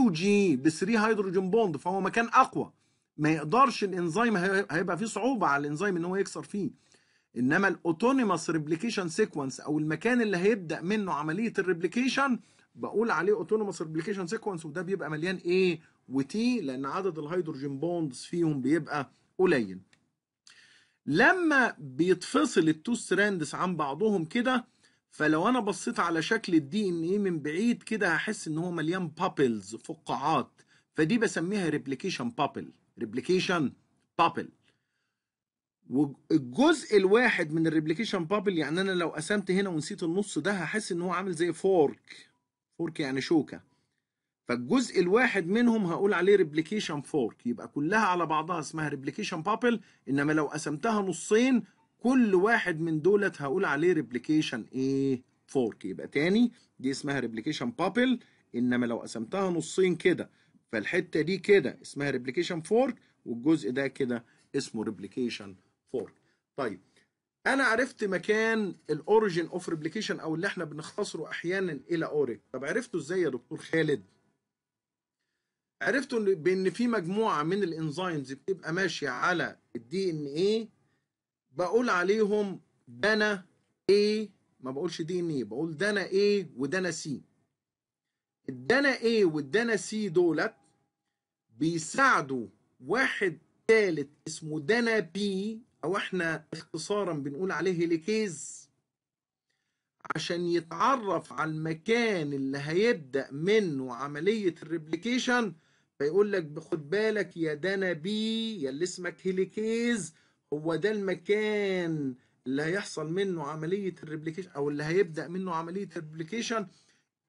ب بثري هيدروجين بوند فهو مكان اقوى ما يقدرش الانزيم هيبقى فيه صعوبه على الانزيم ان هو يكسر فيه انما الاوتونيموس ريبليكيشن سيكونس او المكان اللي هيبدا منه عمليه الريبليكيشن بقول عليه اوتونيموس ريبليكيشن سيكونس وده بيبقى مليان ايه وتي لان عدد الهيدروجين بوندز فيهم بيبقى قليل لما بيتفصل التو ستراندز عن بعضهم كده فلو انا بصيت على شكل الدي ان ايه من بعيد كده هحس ان هو مليان بابلز فقاعات فدي بسميها ريبليكيشن بابل ريبليكيشن بابل والجزء الواحد من الريبليكيشن بابل يعني انا لو قسمت هنا ونسيت النص ده هحس ان هو عامل زي فورك فورك يعني شوكه فالجزء الواحد منهم هقول عليه ريبليكيشن فورك يبقى كلها على بعضها اسمها ريبليكيشن بابل انما لو قسمتها نصين كل واحد من دولت هقول عليه ريبليكيشن ايه فورك يبقى تاني دي اسمها ريبليكيشن بابل انما لو قسمتها نصين كده فالحته دي كده اسمها ريبليكيشن فورك والجزء ده كده اسمه ريبليكيشن فورك طيب انا عرفت مكان الاوريجين اوف ريبليكيشن او اللي احنا بنختصره احيانا الى اوريك طب عرفته ازاي يا دكتور خالد عرفتوا بان في مجموعه من الانزيمز بتبقى ماشيه على الدي ان اي بقول عليهم دنا اي ما بقولش دي ان اي بقول دنا اي ودنا سي الدنا اي والدنا سي دولت بيساعدوا واحد ثالث اسمه دنا بي او احنا اختصارا بنقول عليه هيليكيز عشان يتعرف على المكان اللي هيبدا منه عمليه الريبليكيشن فيقول لك خد بالك يا دنبي يا اللي اسمك هيليكيز هو ده المكان اللي هيحصل منه عملية الريبليكيشن أو اللي هيبدأ منه عملية الريبليكيشن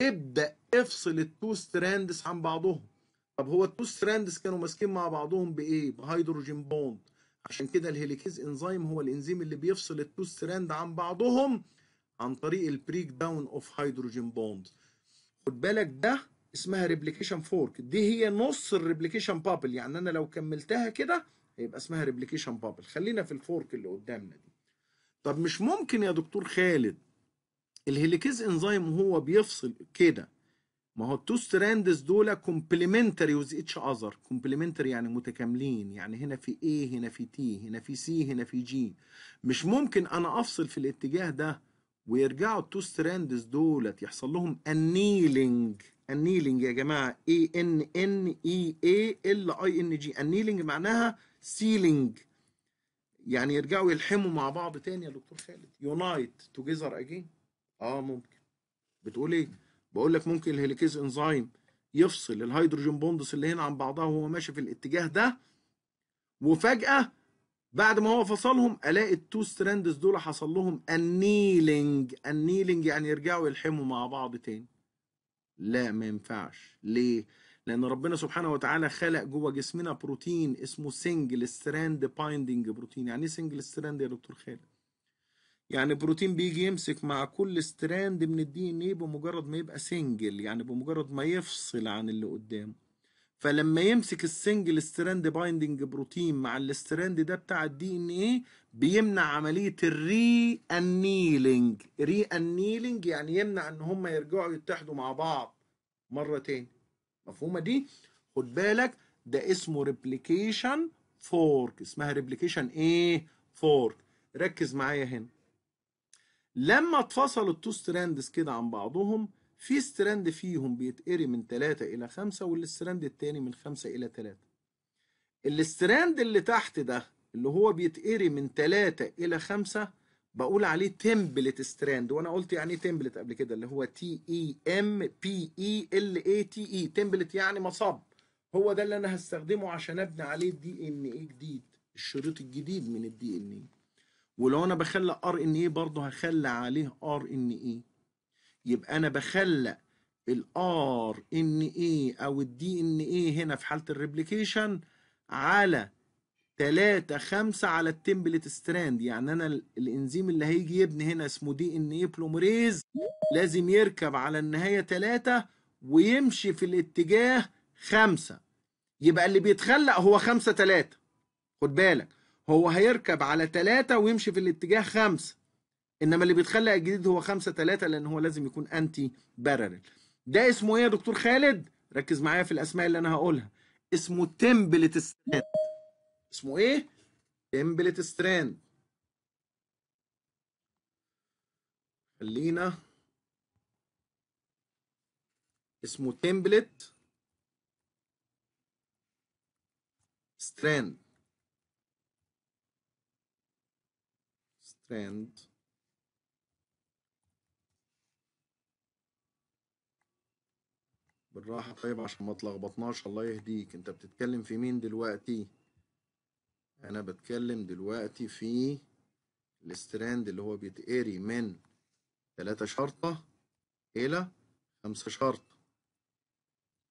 ابدأ افصل التو ستراندس عن بعضهم طب هو التو ستراندس كانوا ماسكين مع بعضهم بإيه؟ بهيدروجين بوند عشان كده الهيليكيز انزيم هو الانزيم اللي بيفصل التو ستراند عن بعضهم عن طريق البريك داون اوف هيدروجين بوند خد بالك ده اسمها ريبليكيشن فورك دي هي نص الريبليكيشن بابل يعني انا لو كملتها كده هيبقى اسمها ريبليكيشن بابل خلينا في الفورك اللي قدامنا دي طب مش ممكن يا دكتور خالد الهيليكيز انزيم وهو بيفصل كده ما هو التو ستراندز دول كومبليمنتري وز اتش اذر كومبليمنتري يعني متكاملين يعني هنا في ايه هنا في تي هنا في سي هنا في جي مش ممكن انا افصل في الاتجاه ده ويرجعوا التو ستراندز دولت يحصل لهم انيلينج النيلينج يا جماعه اي ان ان اي اي ال اي ان جي النيلينج معناها سيلينج يعني يرجعوا يلحموا مع بعض تاني يا دكتور خالد يونايت توجذر اجين اه ممكن بتقول ايه بقول لك ممكن الهيليكيز انزيم يفصل الهيدروجين بوندس اللي هنا عن بعضها وهو ماشي في الاتجاه ده وفجاه بعد ما هو فصلهم الاقي التو ستراندز دول حصل لهم النيلينج النيلينج يعني يرجعوا يلحموا مع بعض تاني لا ما ينفعش ليه لان ربنا سبحانه وتعالى خلق جوه جسمنا بروتين اسمه سنجل ستراند بايندنج بروتين يعني ايه سنجل ستراند يا دكتور خالد يعني بروتين بيجي يمسك مع كل ستراند من الدي ان ايه بمجرد ما يبقى سنجل يعني بمجرد ما يفصل عن اللي قدامه فلما يمسك السنجل ستراند بايندنج بروتين مع الستراند ده بتاع الدي ان ايه بيمنع عملية الري النيلينج ري النيلينج يعني يمنع ان هم يرجعوا يتحدوا مع بعض مرة تاني مفهومة دي خد بالك ده اسمه ريبليكيشن فورك اسمها ريبليكيشن ايه فورك ركز معايا هنا لما اتفصل التو ستراندز كده عن بعضهم في ستراند فيهم بيتقري من ثلاثة الى خمسة والستراند التاني من خمسة الى ثلاثة الاستراند اللي تحت ده اللي هو بيتقري من 3 الى 5 بقول عليه تمبلت ستراند وانا قلت يعني ايه تمبلت قبل كده اللي هو تي اي ام بي اي ال اي تي اي تمبلت يعني مصب هو ده اللي انا هستخدمه عشان ابني عليه الدي ان اي جديد الشريط الجديد من الدي ان اي ولو انا بخلى ار ان اي برضه هخلى عليه ار ان اي يبقى انا بخلى الار ان اي او الدي ان اي هنا في حاله الريبليكيشن على 3 5 على التمبلت ستراند يعني انا الانزيم اللي هيجي يبني هنا اسمه دي ان اي بلومريز لازم يركب على النهايه 3 ويمشي في الاتجاه 5 يبقى اللي بيتخلق هو 5 3 خد بالك هو هيركب على 3 ويمشي في الاتجاه 5 انما اللي بيتخلق الجديد هو 5 3 لان هو لازم يكون انتي بارلل ده اسمه ايه يا دكتور خالد ركز معايا في الاسماء اللي انا هقولها اسمه تمبلت ستراند اسمه ايه تمبلت ستراند خلينا اسمه تمبلت ستراند ستراند بالراحة طيب عشان ما تلخبطناش الله يهديك انت بتتكلم في مين دلوقتي انا بتكلم دلوقتي في الاستراند اللي هو بيتقري من ثلاثة شرطة إلى خمسة شرطة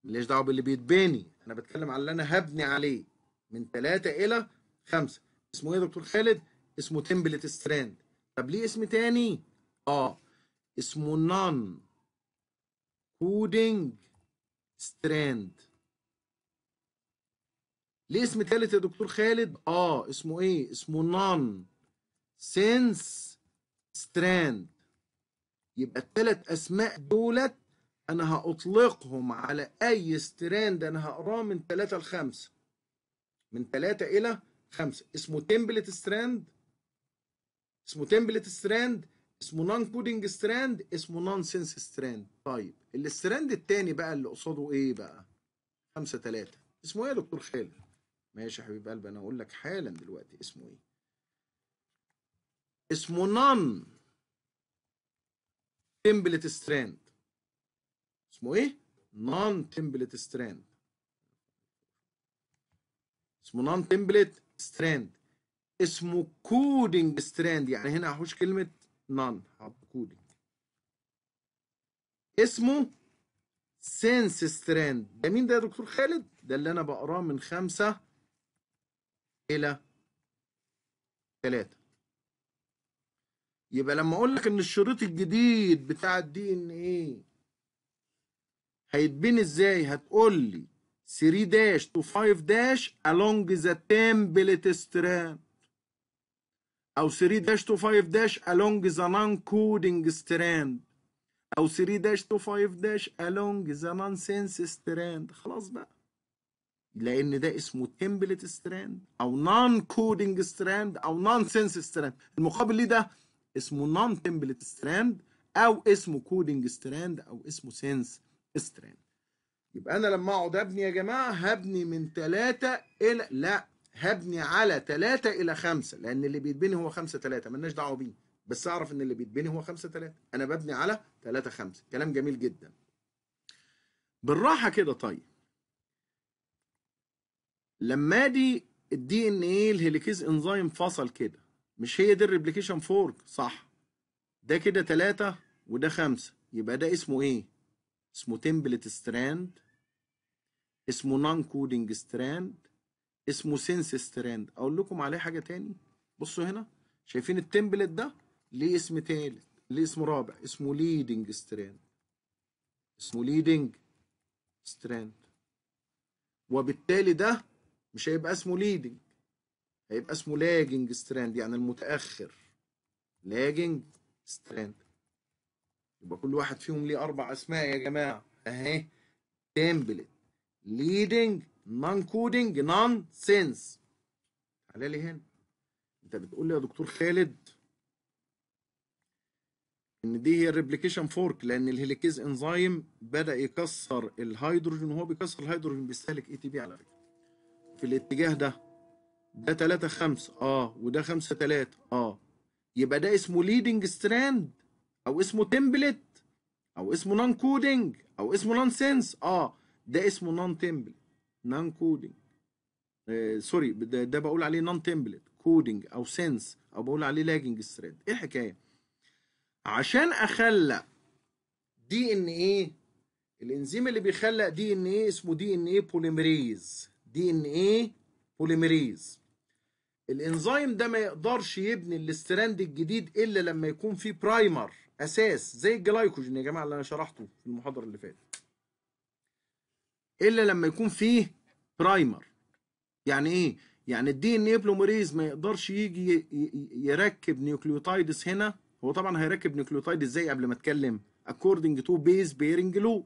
مليش دعوة باللي بيتبني أنا بتكلم على اللي أنا هبني عليه من ثلاثة إلى خمسة اسمه إيه يا دكتور خالد؟ اسمه تمبلت ستراند طب ليه اسم تاني؟ آه اسمه نون كودينج ستراند ليه اسم ثالث يا دكتور خالد اه اسمه ايه اسمه نون سينس ستراند يبقى الثلاث اسماء دولت انا هاطلقهم على اي ستراند انا هقراه من ثلاثة لخمسة من ثلاثة الى خمسة اسمه تمبلت ستراند اسمه تمبلت ستراند اسمه نون كودنج ستراند اسمه سينس ستراند طيب الاستراند الثاني بقى اللي قصاده ايه بقى خمسة ثلاثة اسمه ايه يا دكتور خالد ماشي يا حبيب قلبي انا اقول لك حالا دلوقتي اسمه ايه اسمه نان تمبلت ستراند اسمه ايه نان تمبلت ستراند اسمه نان تمبلت ستراند اسمه كودنج ستراند يعني هنا هحوش كلمه نان هحط كودنج اسمه سينس ستراند ده مين ده يا دكتور خالد ده اللي انا بقراه من خمسة إلى ثلاثة يبقى لما أقول لك إن الشريط الجديد بتاع الدي إن إيه هيتبني إزاي؟ هتقول لي 3 داش تو 5 داش along the template strand أو 3 داش تو 5 داش along the non-coding strand أو 3 داش تو 5 داش along the nonsense strand خلاص بقى لان ده اسمه تمبلت ستراند او نون كودنج ستراند او نون سنس ستراند المقابل ليه ده اسمه نون تمبلت ستراند او اسمه كودنج ستراند او اسمه سنس ستراند يبقى انا لما اقعد ابني يا جماعه هبني من ثلاثه الى لا هبني على ثلاثة الى خمسة لان اللي بيتبني هو خمسة ثلاثة مالناش دعوه بيه بس اعرف ان اللي بيتبني هو خمسة ثلاثة انا ببني على ثلاثة خمسة كلام جميل جدا بالراحه كده طيب لما دي الدي ان ايه الهيليكيز انزيم فصل كده مش هي دي الريبليكيشن فورك صح ده كده تلاتة وده خمسة يبقى ده اسمه ايه اسمه تمبلت ستراند اسمه نون كودنج ستراند اسمه سينس ستراند اقول لكم عليه حاجة تاني بصوا هنا شايفين التمبلت ده ليه اسم تالت ليه اسم رابع اسمه ليدنج ستراند اسمه ليدنج ستراند وبالتالي ده مش هيبقى اسمه ليدنج هيبقى اسمه لاجنج ستراند يعني المتأخر لاجنج ستراند يبقى كل واحد فيهم ليه أربع أسماء يا جماعة أهي تمبلت ليدنج نون كودنج نون سينس تعالى لي هنا أنت بتقول لي يا دكتور خالد ان دي هي الريبليكيشن فورك لان الهيليكيز انزيم بدا يكسر الهيدروجين وهو بيكسر الهيدروجين بيستهلك اي تي بي على فكره في الاتجاه ده ده 3 5 اه وده 5 3 اه يبقى ده اسمه ليدنج ستراند او اسمه تمبلت او اسمه نون كودنج او اسمه نون سنس اه ده اسمه نون تمبلت نون كودنج آه سوري ده, ده بقول عليه نون تمبلت كودنج او سنس او بقول عليه لاجنج ستراند ايه الحكايه عشان اخلق دي ان ايه الانزيم اللي بيخلق دي ان ايه اسمه دي ان ايه بوليمريز دي ان ايه بوليميريز الانزيم ده ما يقدرش يبني الاستراند الجديد الا لما يكون فيه برايمر اساس زي الجلايكوجين يا جماعه اللي انا شرحته في المحاضره اللي فاتت الا لما يكون فيه برايمر يعني ايه يعني الدي ان ايه بوليميريز ما يقدرش يجي يركب نيوكليوتايدز هنا هو طبعا هيركب نيوكليوتايد ازاي قبل ما اتكلم according to base بيرنج law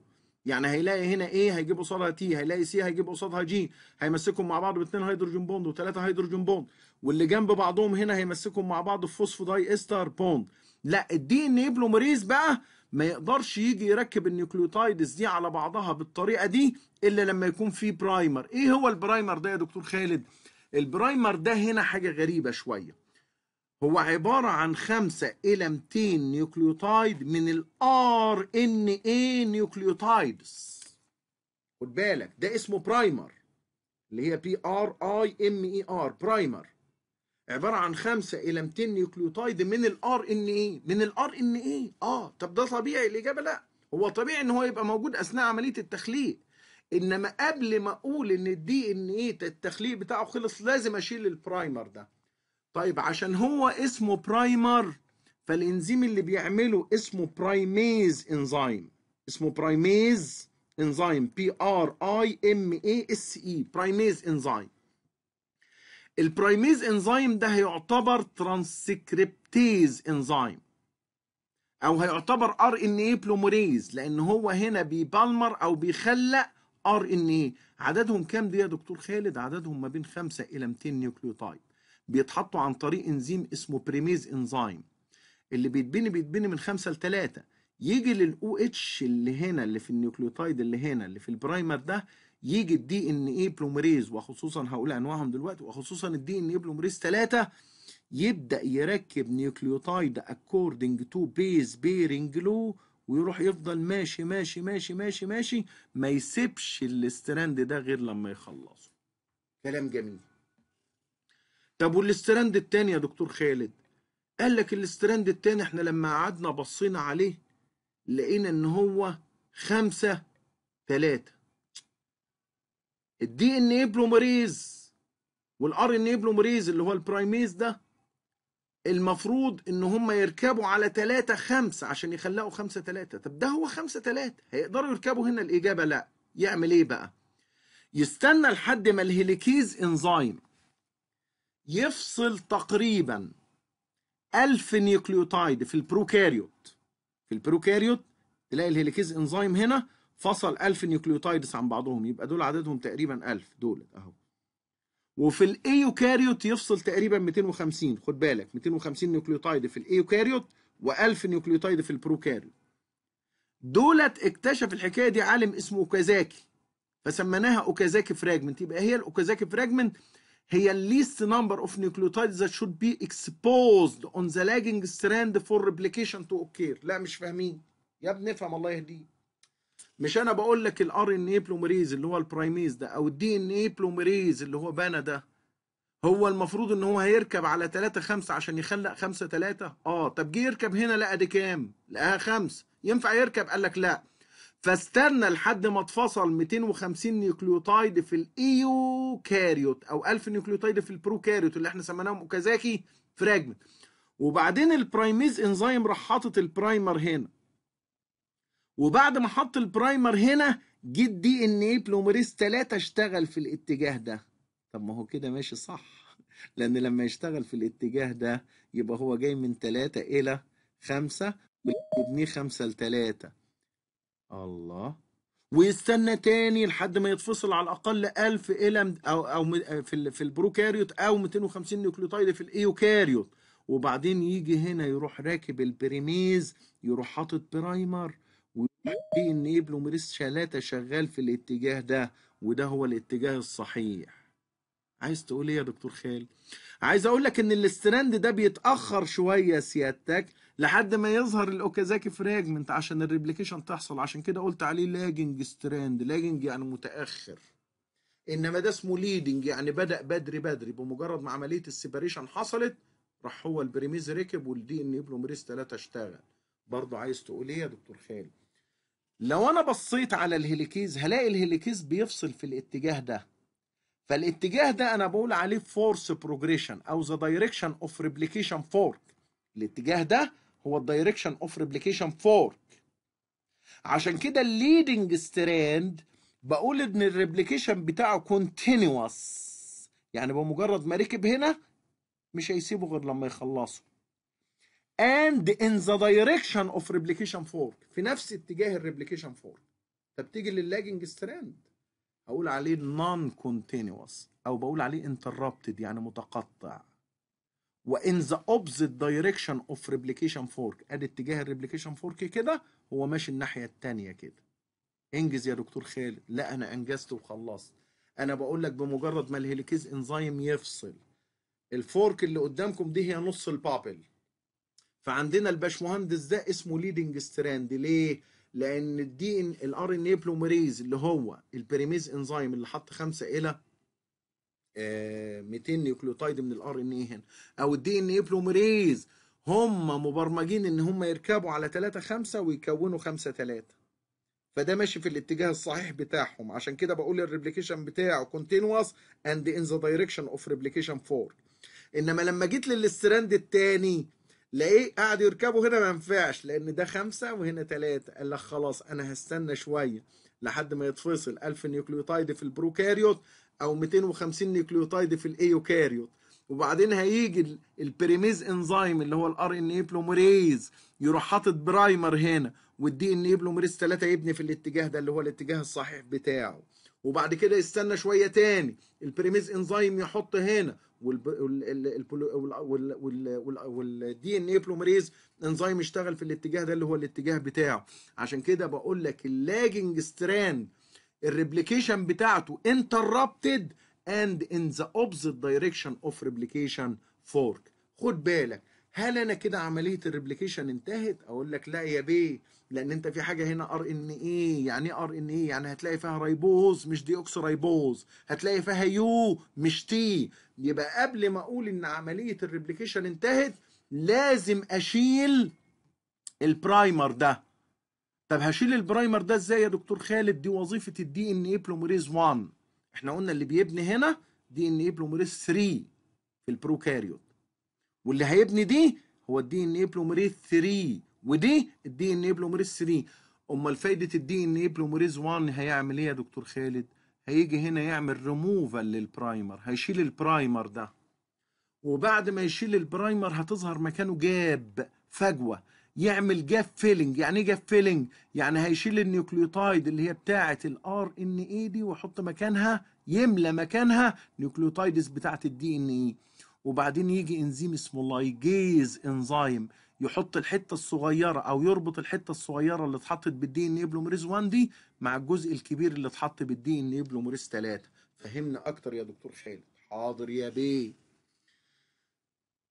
يعني هيلاقي هنا ايه هيجيب قصادها تي هيلاقي سي هيجيب قصادها جي هيمسكهم مع بعض باثنين هيدروجين بوند وثلاثه هيدروجين بوند واللي جنب بعضهم هنا هيمسكهم مع بعض بفوسفوداي استر بوند لا الدي ان اي بلوميريز بقى ما يقدرش يجي يركب النيوكليوتايدز دي على بعضها بالطريقه دي الا لما يكون في برايمر ايه هو البرايمر ده يا دكتور خالد البرايمر ده هنا حاجه غريبه شويه هو عبارة عن 5 إلى 200 نيوكليوتايد من الـ RNA نيوكليوتايدز خد بالك ده اسمه برايمر اللي هي بي ار اي ام اي ار برايمر عبارة عن 5 إلى 200 نيوكليوتايد من ال RNA من ال RNA اه طب ده طبيعي الإجابة لا هو طبيعي إن هو يبقى موجود أثناء عملية التخليق انما قبل ما اقول ان الدي ان ايه التخليق بتاعه خلص لازم اشيل البرايمر ده طيب عشان هو اسمه برايمر فالانزيم اللي بيعمله اسمه برايميز انزيم اسمه برايميز انزيم بي ار اي ام اي اس اي برايميز انزيم البرايميز انزيم ده هيعتبر ترانسكريبتيز انزيم او هيعتبر ار ان اي بلوموريز لان هو هنا بيبالمر او بيخلق ار ان اي عددهم كام دي يا دكتور خالد عددهم ما بين 5 الى 200 نيوكليوتايد بيتحطوا عن طريق انزيم اسمه بريميز انزيم اللي بيتبني بيتبني من خمسة لثلاثة يجي للاو اتش اللي هنا اللي في النيوكليوتايد اللي هنا اللي في البرايمر ده يجي الدي ان اي بلومريز وخصوصا هقول انواعهم دلوقتي وخصوصا الدي ان اي بلومريز ثلاثة يبدا يركب نيوكليوتايد اكوردنج تو بيز بيرنج لو ويروح يفضل ماشي ماشي ماشي ماشي ماشي ما يسيبش الاستراند ده غير لما يخلصه كلام جميل طب والاستراند التاني يا دكتور خالد قال لك الاستراند التاني احنا لما قعدنا بصينا عليه لقينا ان هو خمسة تلاتة الدي ان اي بلوميريز والار ان اي بلوميريز اللي هو البرايميز ده المفروض ان هم يركبوا على ثلاثة خمسة عشان يخلقوا خمسة ثلاثة طب ده هو خمسة ثلاثة هيقدروا يركبوا هنا الاجابه لا يعمل ايه بقى يستنى لحد ما الهيليكيز انزايم يفصل تقريبا 1000 نيوكليوتايد في البروكاريوت في البروكاريوت تلاقي الهيليكيز انزيم هنا فصل 1000 نيوكليوتايدس عن بعضهم يبقى دول عددهم تقريبا 1000 دول اهو وفي الايوكاريوت يفصل تقريبا 250 خد بالك 250 نيوكليوتايد في الايوكاريوت و1000 نيوكليوتايد في البروكاريوت دولت اكتشف الحكايه دي عالم اسمه اوكازاكي فسميناها اوكازاكي فراجمنت يبقى هي الاوكازاكي فراجمنت هي الليست نمبر اوف nucleotides ذات شود بي اكسبوزد اون ذا لاجنج ستراند فور ريبليكيشن تو اوكير لا مش فاهمين يا ابني افهم الله يهديك مش انا بقول لك الار ان اي بلوميريز اللي هو البرايميز ده او الدي ان اي بلوميريز اللي هو بنا ده هو المفروض ان هو هيركب على 3 5 عشان يخلق 5 3 اه طب جه يركب هنا لقى دي كام لقاها 5 ينفع يركب قال لك لا فاستنى لحد ما اتفصل 250 نيوكليوتايد في الايوكاريوت او 1000 نيوكليوتايد في البروكاريوت اللي احنا سميناهم اوكازاكي فراجمنت وبعدين البرايميز انزيم راح حاطط البرايمر هنا وبعد ما حط البرايمر هنا جه الدي ان اي بلوميريز 3 اشتغل في الاتجاه ده طب ما هو كده ماشي صح لان لما يشتغل في الاتجاه ده يبقى هو جاي من 3 الى 5 ويبنيه 5 ل 3 الله ويستنى تاني لحد ما يتفصل على الاقل 1000 الم او او أه، في في البروكاريوت او 250 نيوكليوتايد في الايوكاريوت وبعدين يجي هنا يروح راكب البريميز يروح حاطط برايمر وفي ان ايه بلوميريس 3 شغال في الاتجاه ده وده هو الاتجاه الصحيح عايز تقول ايه يا دكتور خالد عايز اقول لك ان الاستراند ده بيتاخر شويه سيادتك لحد ما يظهر الاوكازاكي فراجمنت عشان الريبليكيشن تحصل عشان كده قلت عليه لاجنج ستراند لاجنج يعني متاخر انما ده اسمه ليدنج يعني بدا بدري بدري بمجرد ما عمليه السيبريشن حصلت راح هو البريميز ركب والدي ان اي بلوميريز 3 اشتغل برضه عايز تقول ايه يا دكتور خالد لو انا بصيت على الهيليكيز هلاقي الهيليكيز بيفصل في الاتجاه ده فالاتجاه ده انا بقول عليه فورس بروجريشن او ذا دايركشن اوف ريبليكيشن فورك الاتجاه ده هو الدايركشن اوف ريبليكيشن فورك عشان كده الليدنج ستراند بقول ان الريبليكيشن بتاعه كونتينوس يعني بمجرد ما ركب هنا مش هيسيبه غير لما يخلصه and in the direction of replication fork في نفس اتجاه الريبليكيشن فورك طب تيجي لللاجنج ستراند هقول عليه non continuous او بقول عليه interrupted يعني متقطع وان ذا اوبزيت دايركشن اوف ريبليكيشن فورك ادي اتجاه الريبليكيشن فورك كده هو ماشي الناحيه الثانيه كده انجز يا دكتور خالد لا انا انجزت وخلصت انا بقول لك بمجرد ما الهيليكيز انزيم يفصل الفورك اللي قدامكم دي هي نص البابل فعندنا الباشمهندس ده اسمه ليدنج ستراند ليه لان الدي ان الار ان اي بلوميريز اللي هو البريميز انزيم اللي حط خمسة الى 200 آه، نيوكليوتايد من الار ان اي هنا او الدي ان اي بلوميريز هم مبرمجين ان هم يركبوا على 3 5 ويكونوا 5 3 فده ماشي في الاتجاه الصحيح بتاعهم عشان كده بقول الريبليكيشن بتاعه كونتينوس اند ان ذا دايركشن اوف ريبليكيشن 4 انما لما جيت للاستراند الثاني لقيه قاعد يركبوا هنا ما ينفعش لان ده خمسة وهنا ثلاثة قال لك خلاص انا هستنى شويه لحد ما يتفصل 1000 نيوكليوتايد في البروكاريوت او 250 نيوكليوتايد في الايوكاريوت وبعدين هيجي البريميز انزيم اللي هو الار ان اي بلوميريز يروح حاطط برايمر هنا والدي ان اي بلوميريز 3 يبني في الاتجاه ده اللي هو الاتجاه الصحيح بتاعه وبعد كده يستنى شويه تاني البريميز انزيم يحط هنا والدي ان اي بلوميريز انزيم يشتغل في الاتجاه ده اللي هو الاتجاه بتاعه عشان كده بقول لك اللاجنج ستراند الريبليكيشن بتاعته انتربتد اند ان ذا اوبزيت دايركشن اوف ريبليكيشن فورك خد بالك هل انا كده عمليه الريبليكيشن انتهت اقول لك لا يا بيه لان انت في حاجه هنا ار ان اي يعني ايه ار ان اي يعني هتلاقي فيها ريبوز مش دي اوكس هتلاقي فيها يو مش تي يبقى قبل ما اقول ان عمليه الريبليكيشن انتهت لازم اشيل البرايمر ده طب هشيل البرايمر ده ازاي يا دكتور خالد دي وظيفه الدي ان اي بلوميريز 1 احنا قلنا اللي بيبني هنا دي ان اي بلوميريز 3 في البروكاريوت واللي هيبني دي هو الدي ان اي بلوميريز 3 ودي الدي ان اي بلوميريز 3 امال فايده الدي ان اي بلوميريز 1 هيعمل ايه يا دكتور خالد هيجي هنا يعمل ريموفال للبرايمر هيشيل البرايمر ده وبعد ما يشيل البرايمر هتظهر مكانه جاب فجوه يعمل جاب فيلنج يعني ايه جاب فيلنج يعني هيشيل النيوكليوتايد اللي هي بتاعه الار ان اي دي ويحط مكانها يملى مكانها نيوكليوتايدز بتاعه الدي ان اي وبعدين يجي انزيم اسمه لايجيز انزايم يحط الحته الصغيره او يربط الحته الصغيره اللي اتحطت بالدي ان اي بلومريز 1 دي مع الجزء الكبير اللي اتحط بالدي ان اي بلومريز 3 فهمنا اكتر يا دكتور خالد حاضر يا بيه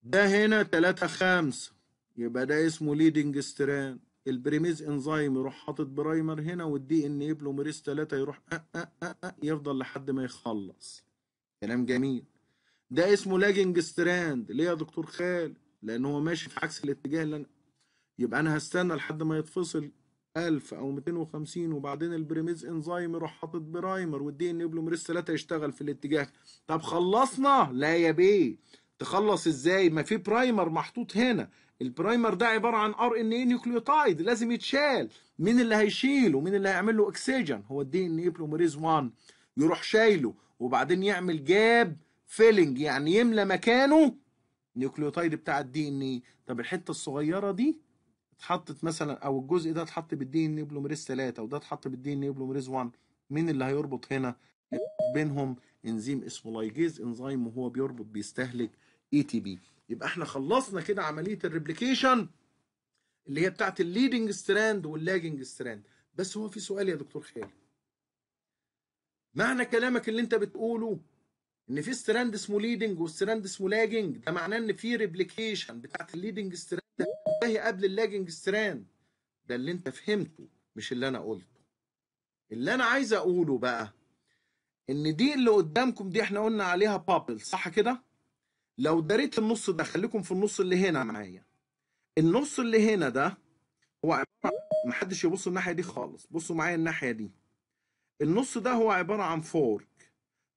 ده هنا 3 5 يبقى ده اسمه ليدنج ستراند البريميز انزيم يروح حاطط برايمر هنا والدي ان اي بلوميريز 3 يروح أه أه أه أه يفضل لحد ما يخلص كلام جميل ده اسمه لاجنج ستراند ليه يا دكتور خالد لان هو ماشي في عكس الاتجاه اللي انا يبقى انا هستنى لحد ما يتفصل 1000 او 250 وبعدين البريميز انزيم يروح حاطط برايمر والدي ان بلوميريز 3 يشتغل في الاتجاه طب خلصنا لا يا بيه تخلص ازاي ما في برايمر محطوط هنا البرايمر ده عباره عن ار ان اي نيوكليوتايد لازم يتشال مين اللي هيشيله مين اللي هيعمل له اكسجين هو الدي ان اي بلوميريز 1 يروح شايله وبعدين يعمل جاب فيلنج يعني يملى مكانه نيوكليوتايد بتاع الدي ان اي طب الحته الصغيره دي اتحطت مثلا او الجزء ده اتحط بالدي ان اي بلوميريز 3 وده اتحط بالدي ان اي بلوميريز 1 مين اللي هيربط هنا بينهم انزيم اسمه لايجيز انزيم وهو بيربط بيستهلك اي تي بي يبقى احنا خلصنا كده عمليه الريبليكيشن اللي هي بتاعت الليدنج ستراند واللاجنج ستراند بس هو في سؤال يا دكتور خالد معنى كلامك اللي انت بتقوله ان في ستراند اسمه ليدنج وستراند اسمه لاجنج ده معناه ان في ريبليكيشن بتاعت الليدنج ستراند ده قبل اللاجنج ستراند ده اللي انت فهمته مش اللي انا قلته اللي انا عايز اقوله بقى ان دي اللي قدامكم دي احنا قلنا عليها بابل صح كده لو دريت النص ده خليكم في النص اللي هنا معايا النص اللي هنا ده هو عبارة عن محدش يبص الناحية دي خالص بصوا معايا الناحية دي النص ده هو عبارة عن فورك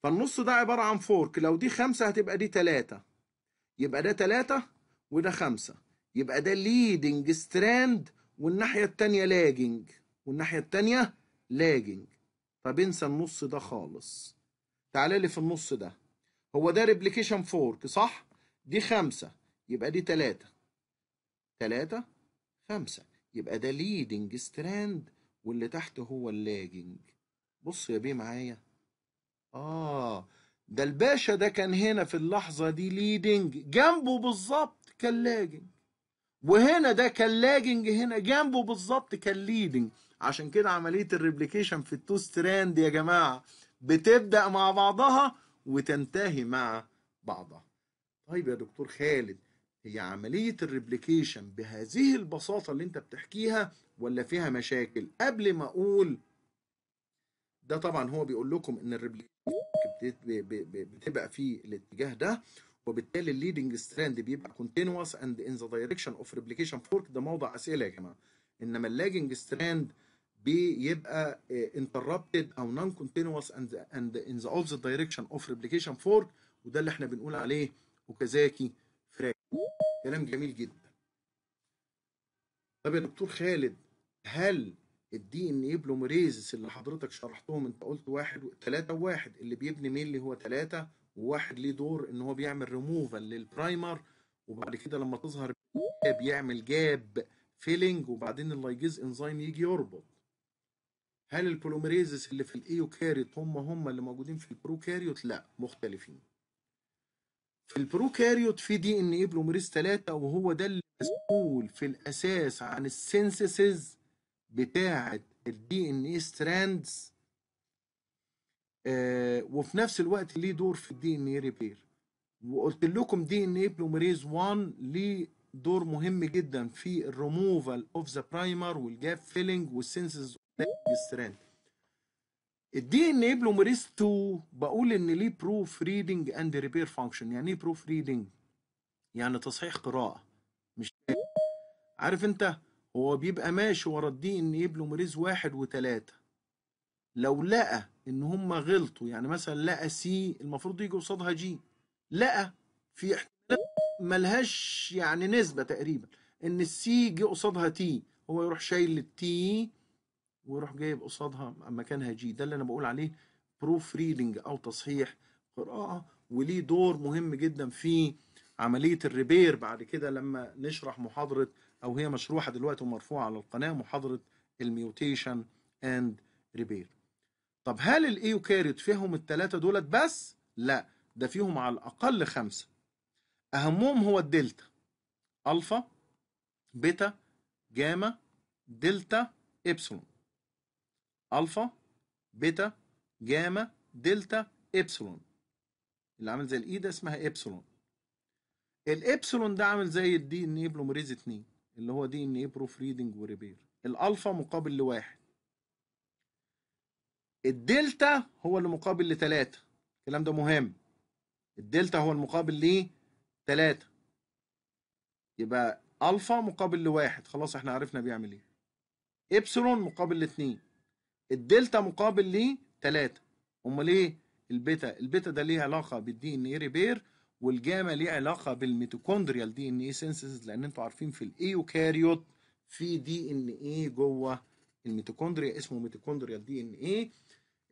فالنص ده عبارة عن فورك لو دي خمسة هتبقى دي تلاتة يبقى ده تلاتة وده خمسة يبقى ده ليدنج ستراند والناحية التانية لاجنج والناحية التانية لاجنج فبنسى النص ده خالص تعالى لي في النص ده هو ده ريبليكيشن فورك صح دي خمسة يبقى دي تلاتة تلاتة خمسة يبقى ده ليدنج ستراند واللي تحت هو اللاجنج بص يا بيه معايا اه ده الباشا ده كان هنا في اللحظة دي ليدنج جنبه بالظبط كان لاجنج وهنا ده كان لاجنج هنا جنبه بالظبط كان ليدنج عشان كده عملية الريبليكيشن في التو ستراند يا جماعة بتبدأ مع بعضها وتنتهي مع بعضها طيب يا دكتور خالد هي عملية الريبليكيشن بهذه البساطة اللي انت بتحكيها ولا فيها مشاكل قبل ما اقول ده طبعا هو بيقول لكم ان الريبليكيشن بتبقى في الاتجاه ده وبالتالي الليدنج ستراند بيبقى كونتينوس اند ان ذا دايركشن اوف ريبليكيشن فورك ده موضع اسئله يا جماعه انما اللاجنج ستراند بيبقى آه, interrupted او non continuous and, ان in the opposite direction of replication fork وده اللي احنا بنقول عليه اوكازاكي فراك كلام جميل جدا طب يا دكتور خالد هل الدي ان اي بلوميريزس اللي حضرتك شرحتهم انت قلت واحد و... تلاتة وواحد اللي بيبني مين اللي هو تلاتة وواحد ليه دور ان هو بيعمل ريموفال للبرايمر وبعد كده لما تظهر بيعمل جاب فيلنج وبعدين اللايجيز انزيم يجي يربط هل البوليميريزز اللي في الايوكاريوت هم هم اللي موجودين في البروكاريوت لا مختلفين في البروكاريوت في دي ان اي بلوميريز 3 وهو ده اللي مسؤول في الاساس عن السينثيسز بتاعه الدي ان اي ستراندز آه، وفي نفس الوقت ليه دور في الدي ان اي ريبير وقلت لكم دي ان اي بلوميريز 1 ليه دور مهم جدا في الريموفال اوف ذا برايمر والجاب فيلنج والسينسز جستران الدي ان اي بلوميريز 2 بقول ان ليه بروف ريدنج اند ريبير فانكشن يعني ايه بروف ريدنج يعني تصحيح قراءه مش عارف انت هو بيبقى ماشي ورا الدي ان ايه بلوميريز واحد 3 لو لقى ان هم غلطوا يعني مثلا لقى سي المفروض يجي قصادها جي لقى في احتمالات ملهاش يعني نسبه تقريبا ان السي جه قصادها تي هو يروح شايل التي ويروح جايب قصادها مكانها جي ده اللي انا بقول عليه بروف ريدنج او تصحيح قراءه وليه دور مهم جدا في عمليه الريبير بعد كده لما نشرح محاضره او هي مشروحه دلوقتي ومرفوعه على القناه محاضره الميوتيشن اند ريبير طب هل الايوكاريوت فيهم الثلاثه دولت بس لا ده فيهم على الاقل خمسه اهمهم هو الدلتا الفا بيتا جاما دلتا ابسلون الفا بيتا جاما دلتا ابسلون اللي عامل زي الاي ده اسمها ابسلون الابسلون ده عامل زي الدي ان اي بلومريز 2 اللي هو دي ان اي بروف ريدنج وريبير الالفا مقابل لواحد الدلتا هو اللي مقابل لتلاتة الكلام ده مهم الدلتا هو المقابل ليه 3 يبقى الفا مقابل لواحد خلاص احنا عرفنا بيعمل ايه ابسلون مقابل لاتنين الدلتا مقابل ليه 3 امال ايه البيتا البيتا ده ليه علاقه بالدي ان اي ريبير والجاما ليه علاقه بالميتوكوندريال دي ان اي سينسز لان انتوا عارفين في الايوكاريوت في دي ان اي جوه الميتوكوندريا اسمه ميتوكوندريال دي ان اي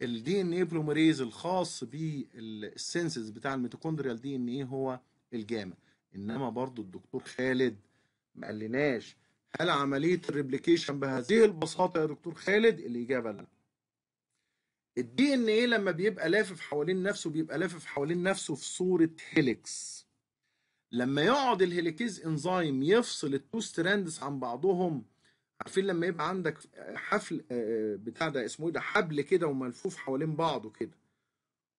الدي ان اي بلوميريز الخاص بالسينسز بتاع الميتوكوندريال دي ان اي هو الجاما انما برضو الدكتور خالد ما قالناش هل عملية الريبليكيشن بهذه البساطة يا دكتور خالد؟ الإجابة لا. الدي ان ايه لما بيبقى لافف حوالين نفسه بيبقى لافف حوالين نفسه في صورة هيليكس. لما يقعد الهيليكيز انزيم يفصل التو ستراندز عن بعضهم عارفين لما يبقى عندك حفل آه، آه، بتاع ده اسمه ايه ده حبل كده وملفوف حوالين بعضه كده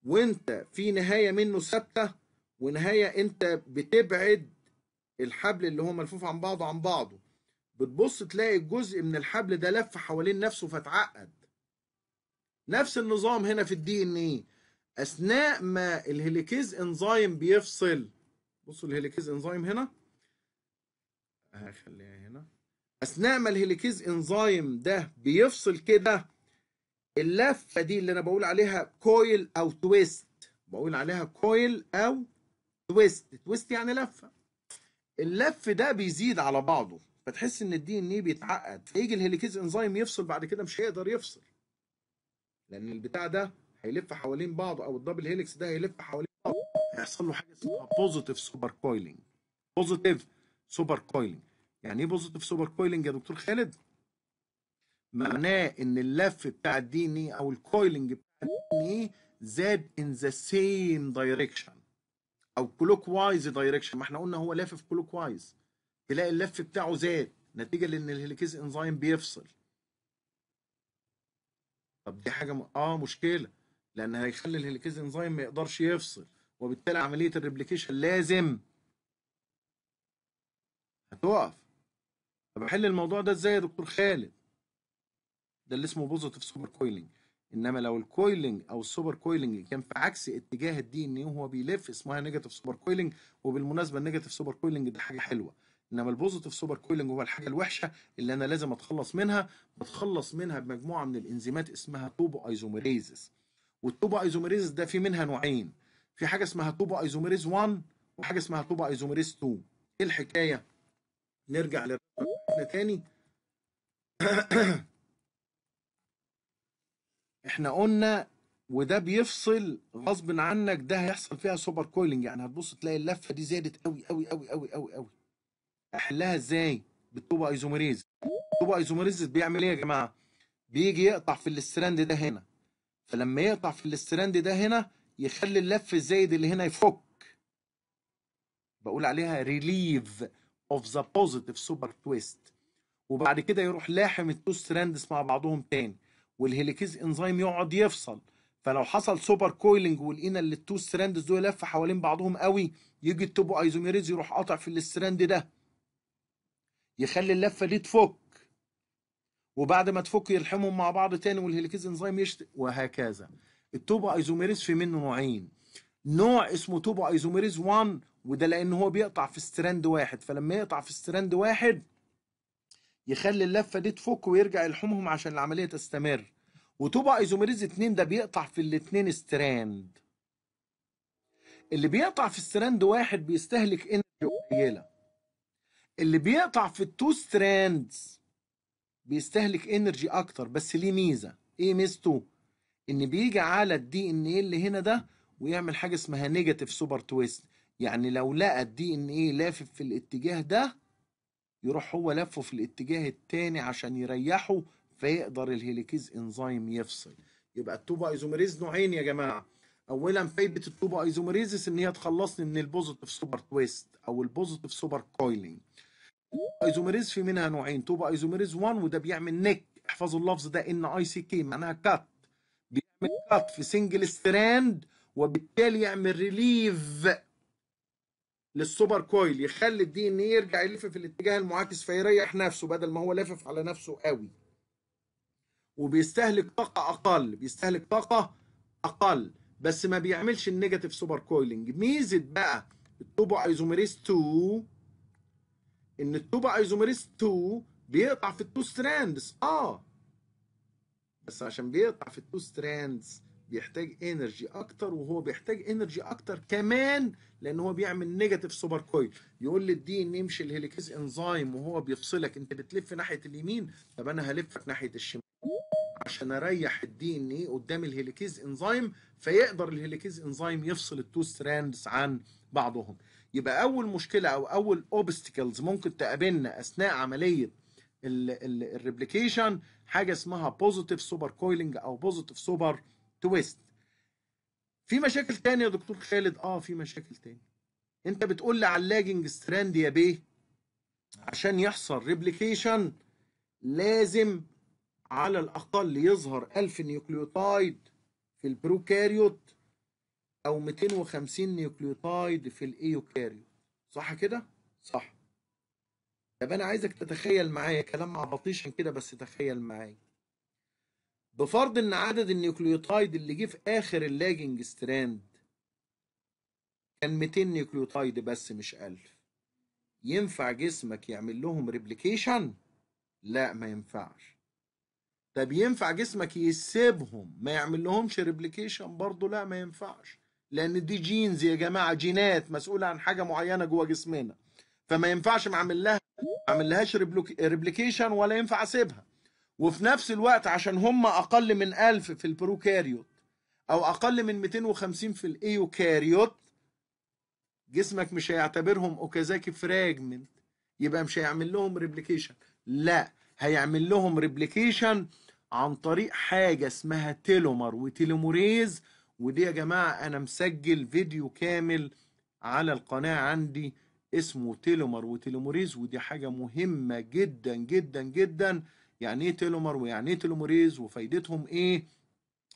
وانت في نهايه منه ثابته ونهايه انت بتبعد الحبل اللي هو ملفوف عن بعضه عن بعضه بتبص تلاقي الجزء من الحبل ده لف حوالين نفسه فاتعقد نفس النظام هنا في الدي ان ايه اثناء ما الهيليكيز انزايم بيفصل بصوا الهيليكيز انزايم هنا هخليها آه، هنا اثناء ما الهيليكيز انزايم ده بيفصل كده اللفه دي اللي انا بقول عليها كويل او تويست بقول عليها كويل او تويست تويست يعني لفه اللف ده بيزيد على بعضه فتحس ان الدي ان ايه بيتعقد فيجي الهيليكيز انزيم يفصل بعد كده مش هيقدر يفصل لان البتاع ده هيلف حوالين بعضه او الدبل هيليكس ده هيلف حوالين بعضه هيحصل له حاجه اسمها بوزيتيف سوبر كويلنج بوزيتيف سوبر كويلنج يعني ايه بوزيتيف سوبر كويلنج يا دكتور خالد معناه ان اللف بتاع الدي ان ايه او الكويلنج بتاع الدي ان ايه زاد ان ذا سيم دايركشن او كلوك وايز دايركشن ما احنا قلنا هو لافف كلوك وايز تلاقي اللف بتاعه زاد نتيجه لان الهليكيز انزيم بيفصل طب دي حاجه م... اه مشكله لان هيخلي الهليكيز انزيم ما يقدرش يفصل وبالتالي عمليه الريبليكيشن لازم هتقف طب احل الموضوع ده ازاي يا دكتور خالد ده اللي اسمه بوزيتيف سوبر كويلنج انما لو الكويلنج او السوبر كويلنج كان في عكس اتجاه الدي ان وهو بيلف اسمها نيجاتيف سوبر كويلنج وبالمناسبه النيجاتيف سوبر كويلنج دي حاجه حلوه انما البوزيتيف سوبر كويلنج هو الحاجه الوحشه اللي انا لازم اتخلص منها بتخلص منها بمجموعه من الانزيمات اسمها توبو ايزوميريزز والتوبو ايزوميريزز ده في منها نوعين في حاجه اسمها توبو ايزوميريز 1 وحاجه اسمها توبو ايزوميريز 2 ايه الحكايه نرجع لرقمنا تاني احنا قلنا وده بيفصل غصب عنك ده هيحصل فيها سوبر كويلنج يعني هتبص تلاقي اللفه دي زادت قوي قوي قوي قوي قوي قوي احلها ازاي بالطوبه ايزومريز الطوبه ايزومريز بيعمل ايه يا جماعه بيجي يقطع في الاستراند ده هنا فلما يقطع في الاستراند ده هنا يخلي اللف الزايد اللي هنا يفك بقول عليها ريليف اوف ذا بوزيتيف سوبر تويست وبعد كده يروح لاحم التو ستراندز مع بعضهم تاني والهيليكيز انزيم يقعد يفصل فلو حصل سوبر كويلنج ولقينا ان التو ستراندز دول لف حوالين بعضهم قوي يجي التوبو ايزوميريز يروح قاطع في الاستراند ده يخلي اللفه دي تفك وبعد ما تفك يلحمهم مع بعض تاني والهليكيز انزيم يشت وهكذا التوبو ايزوميريز في منه نوعين نوع اسمه توبو ايزوميريز 1 وده لان هو بيقطع في ستراند واحد فلما يقطع في ستراند واحد يخلي اللفه دي تفك ويرجع يلحمهم عشان العمليه تستمر وتوبو ايزوميريز 2 ده بيقطع في الاثنين ستراند اللي بيقطع في ستراند واحد بيستهلك انرجي قليله اللي بيقطع في التو ستراندز بيستهلك انرجي اكتر بس ليه ميزه ايه ميزته ان بيجي على الدي ان ايه اللي هنا ده ويعمل حاجه اسمها نيجاتيف سوبر تويست يعني لو لقى الدي ان ايه لافف في الاتجاه ده يروح هو لفه في الاتجاه التاني عشان يريحه فيقدر الهيليكيز انزيم يفصل يبقى التوبا ايزوميريز نوعين يا جماعه اولا فايده التوبا ايزومريز ان هي تخلصني من البوزيتيف سوبر تويست او البوزيتيف سوبر كويلينج ايزوميريز في منها نوعين توبا ايزوميريز 1 وده بيعمل نيك احفظوا اللفظ ده ان اي سي كي معناها كات بيعمل كات في سنجل ستراند وبالتالي يعمل ريليف للسوبر كويل يخلي الدي ان يرجع يلف في الاتجاه المعاكس فيريح نفسه بدل ما هو لافف على نفسه قوي وبيستهلك طاقه اقل بيستهلك طاقه اقل بس ما بيعملش النيجاتيف سوبر كويلنج ميزه بقى التوبو ايزوميريز 2 ان التوبا ايزوميريز 2 بيقطع في التو ستراندز اه بس عشان بيقطع في التو ستراندز بيحتاج انرجي اكتر وهو بيحتاج انرجي اكتر كمان لان هو بيعمل نيجاتيف سوبر كويل يقول للدي ان يمشي الهيليكيز انزيم وهو بيفصلك انت بتلف ناحيه اليمين طب انا هلفك ناحيه الشمال عشان اريح الدي ان اي قدام الهيليكيز انزيم فيقدر الهيليكيز انزيم يفصل التو ستراندز عن بعضهم يبقى اول مشكله او اول اوبستكلز ممكن تقابلنا اثناء عمليه الريبليكيشن حاجه اسمها بوزيتيف سوبر كويلنج او بوزيتيف سوبر تويست في مشاكل تانية يا دكتور خالد اه في مشاكل تانية انت بتقول لي على اللاجنج ستراند يا بيه عشان يحصل ريبليكيشن لازم على الاقل يظهر 1000 نيوكليوتايد في البروكاريوت او 250 نيوكليوتايد في الايوكاريوت صح كده صح طب انا عايزك تتخيل معايا كلام عبطيشن كده بس تخيل معايا بفرض ان عدد النيوكليوتايد اللي جه في اخر اللاجنج ستراند كان 200 نيوكليوتايد بس مش 1000 ينفع جسمك يعمل لهم ريبليكيشن لا ما ينفعش طب ينفع جسمك يسيبهم ما يعمل لهمش ريبليكيشن برضه لا ما ينفعش لان دي جينز يا جماعه جينات مسؤوله عن حاجه معينه جوه جسمنا فما ينفعش اعمل لها اعمل لهاش ريبليكيشن ولا ينفع اسيبها وفي نفس الوقت عشان هم اقل من 1000 في البروكاريوت او اقل من 250 في الايوكاريوت جسمك مش هيعتبرهم اوكازاكي فراجمنت يبقى مش هيعمل لهم ريبليكيشن لا هيعمل لهم ريبليكيشن عن طريق حاجه اسمها تيلومر وتيلوموريز ودي يا جماعة أنا مسجل فيديو كامل على القناة عندي اسمه تيلومر وتيلوموريز ودي حاجة مهمة جدا جدا جدا يعني ايه تيلومر ويعني ايه تيلوموريز وفايدتهم ايه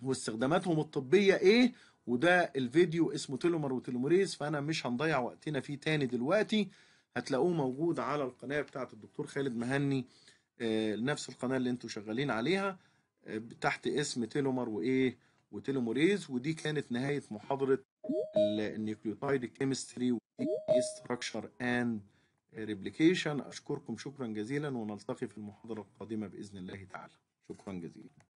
واستخداماتهم الطبية ايه وده الفيديو اسمه تيلومر وتيلوموريز فانا مش هنضيع وقتنا فيه تاني دلوقتي هتلاقوه موجود على القناة بتاعة الدكتور خالد مهني آه، نفس القناة اللي انتوا شغالين عليها آه، تحت اسم تيلومر وايه وتيلوموريز ودي كانت نهايه محاضره النيوكليوتايد كيمستري ستراكشر اند ريبليكيشن اشكركم شكرا جزيلا ونلتقي في المحاضره القادمه باذن الله تعالى شكرا جزيلا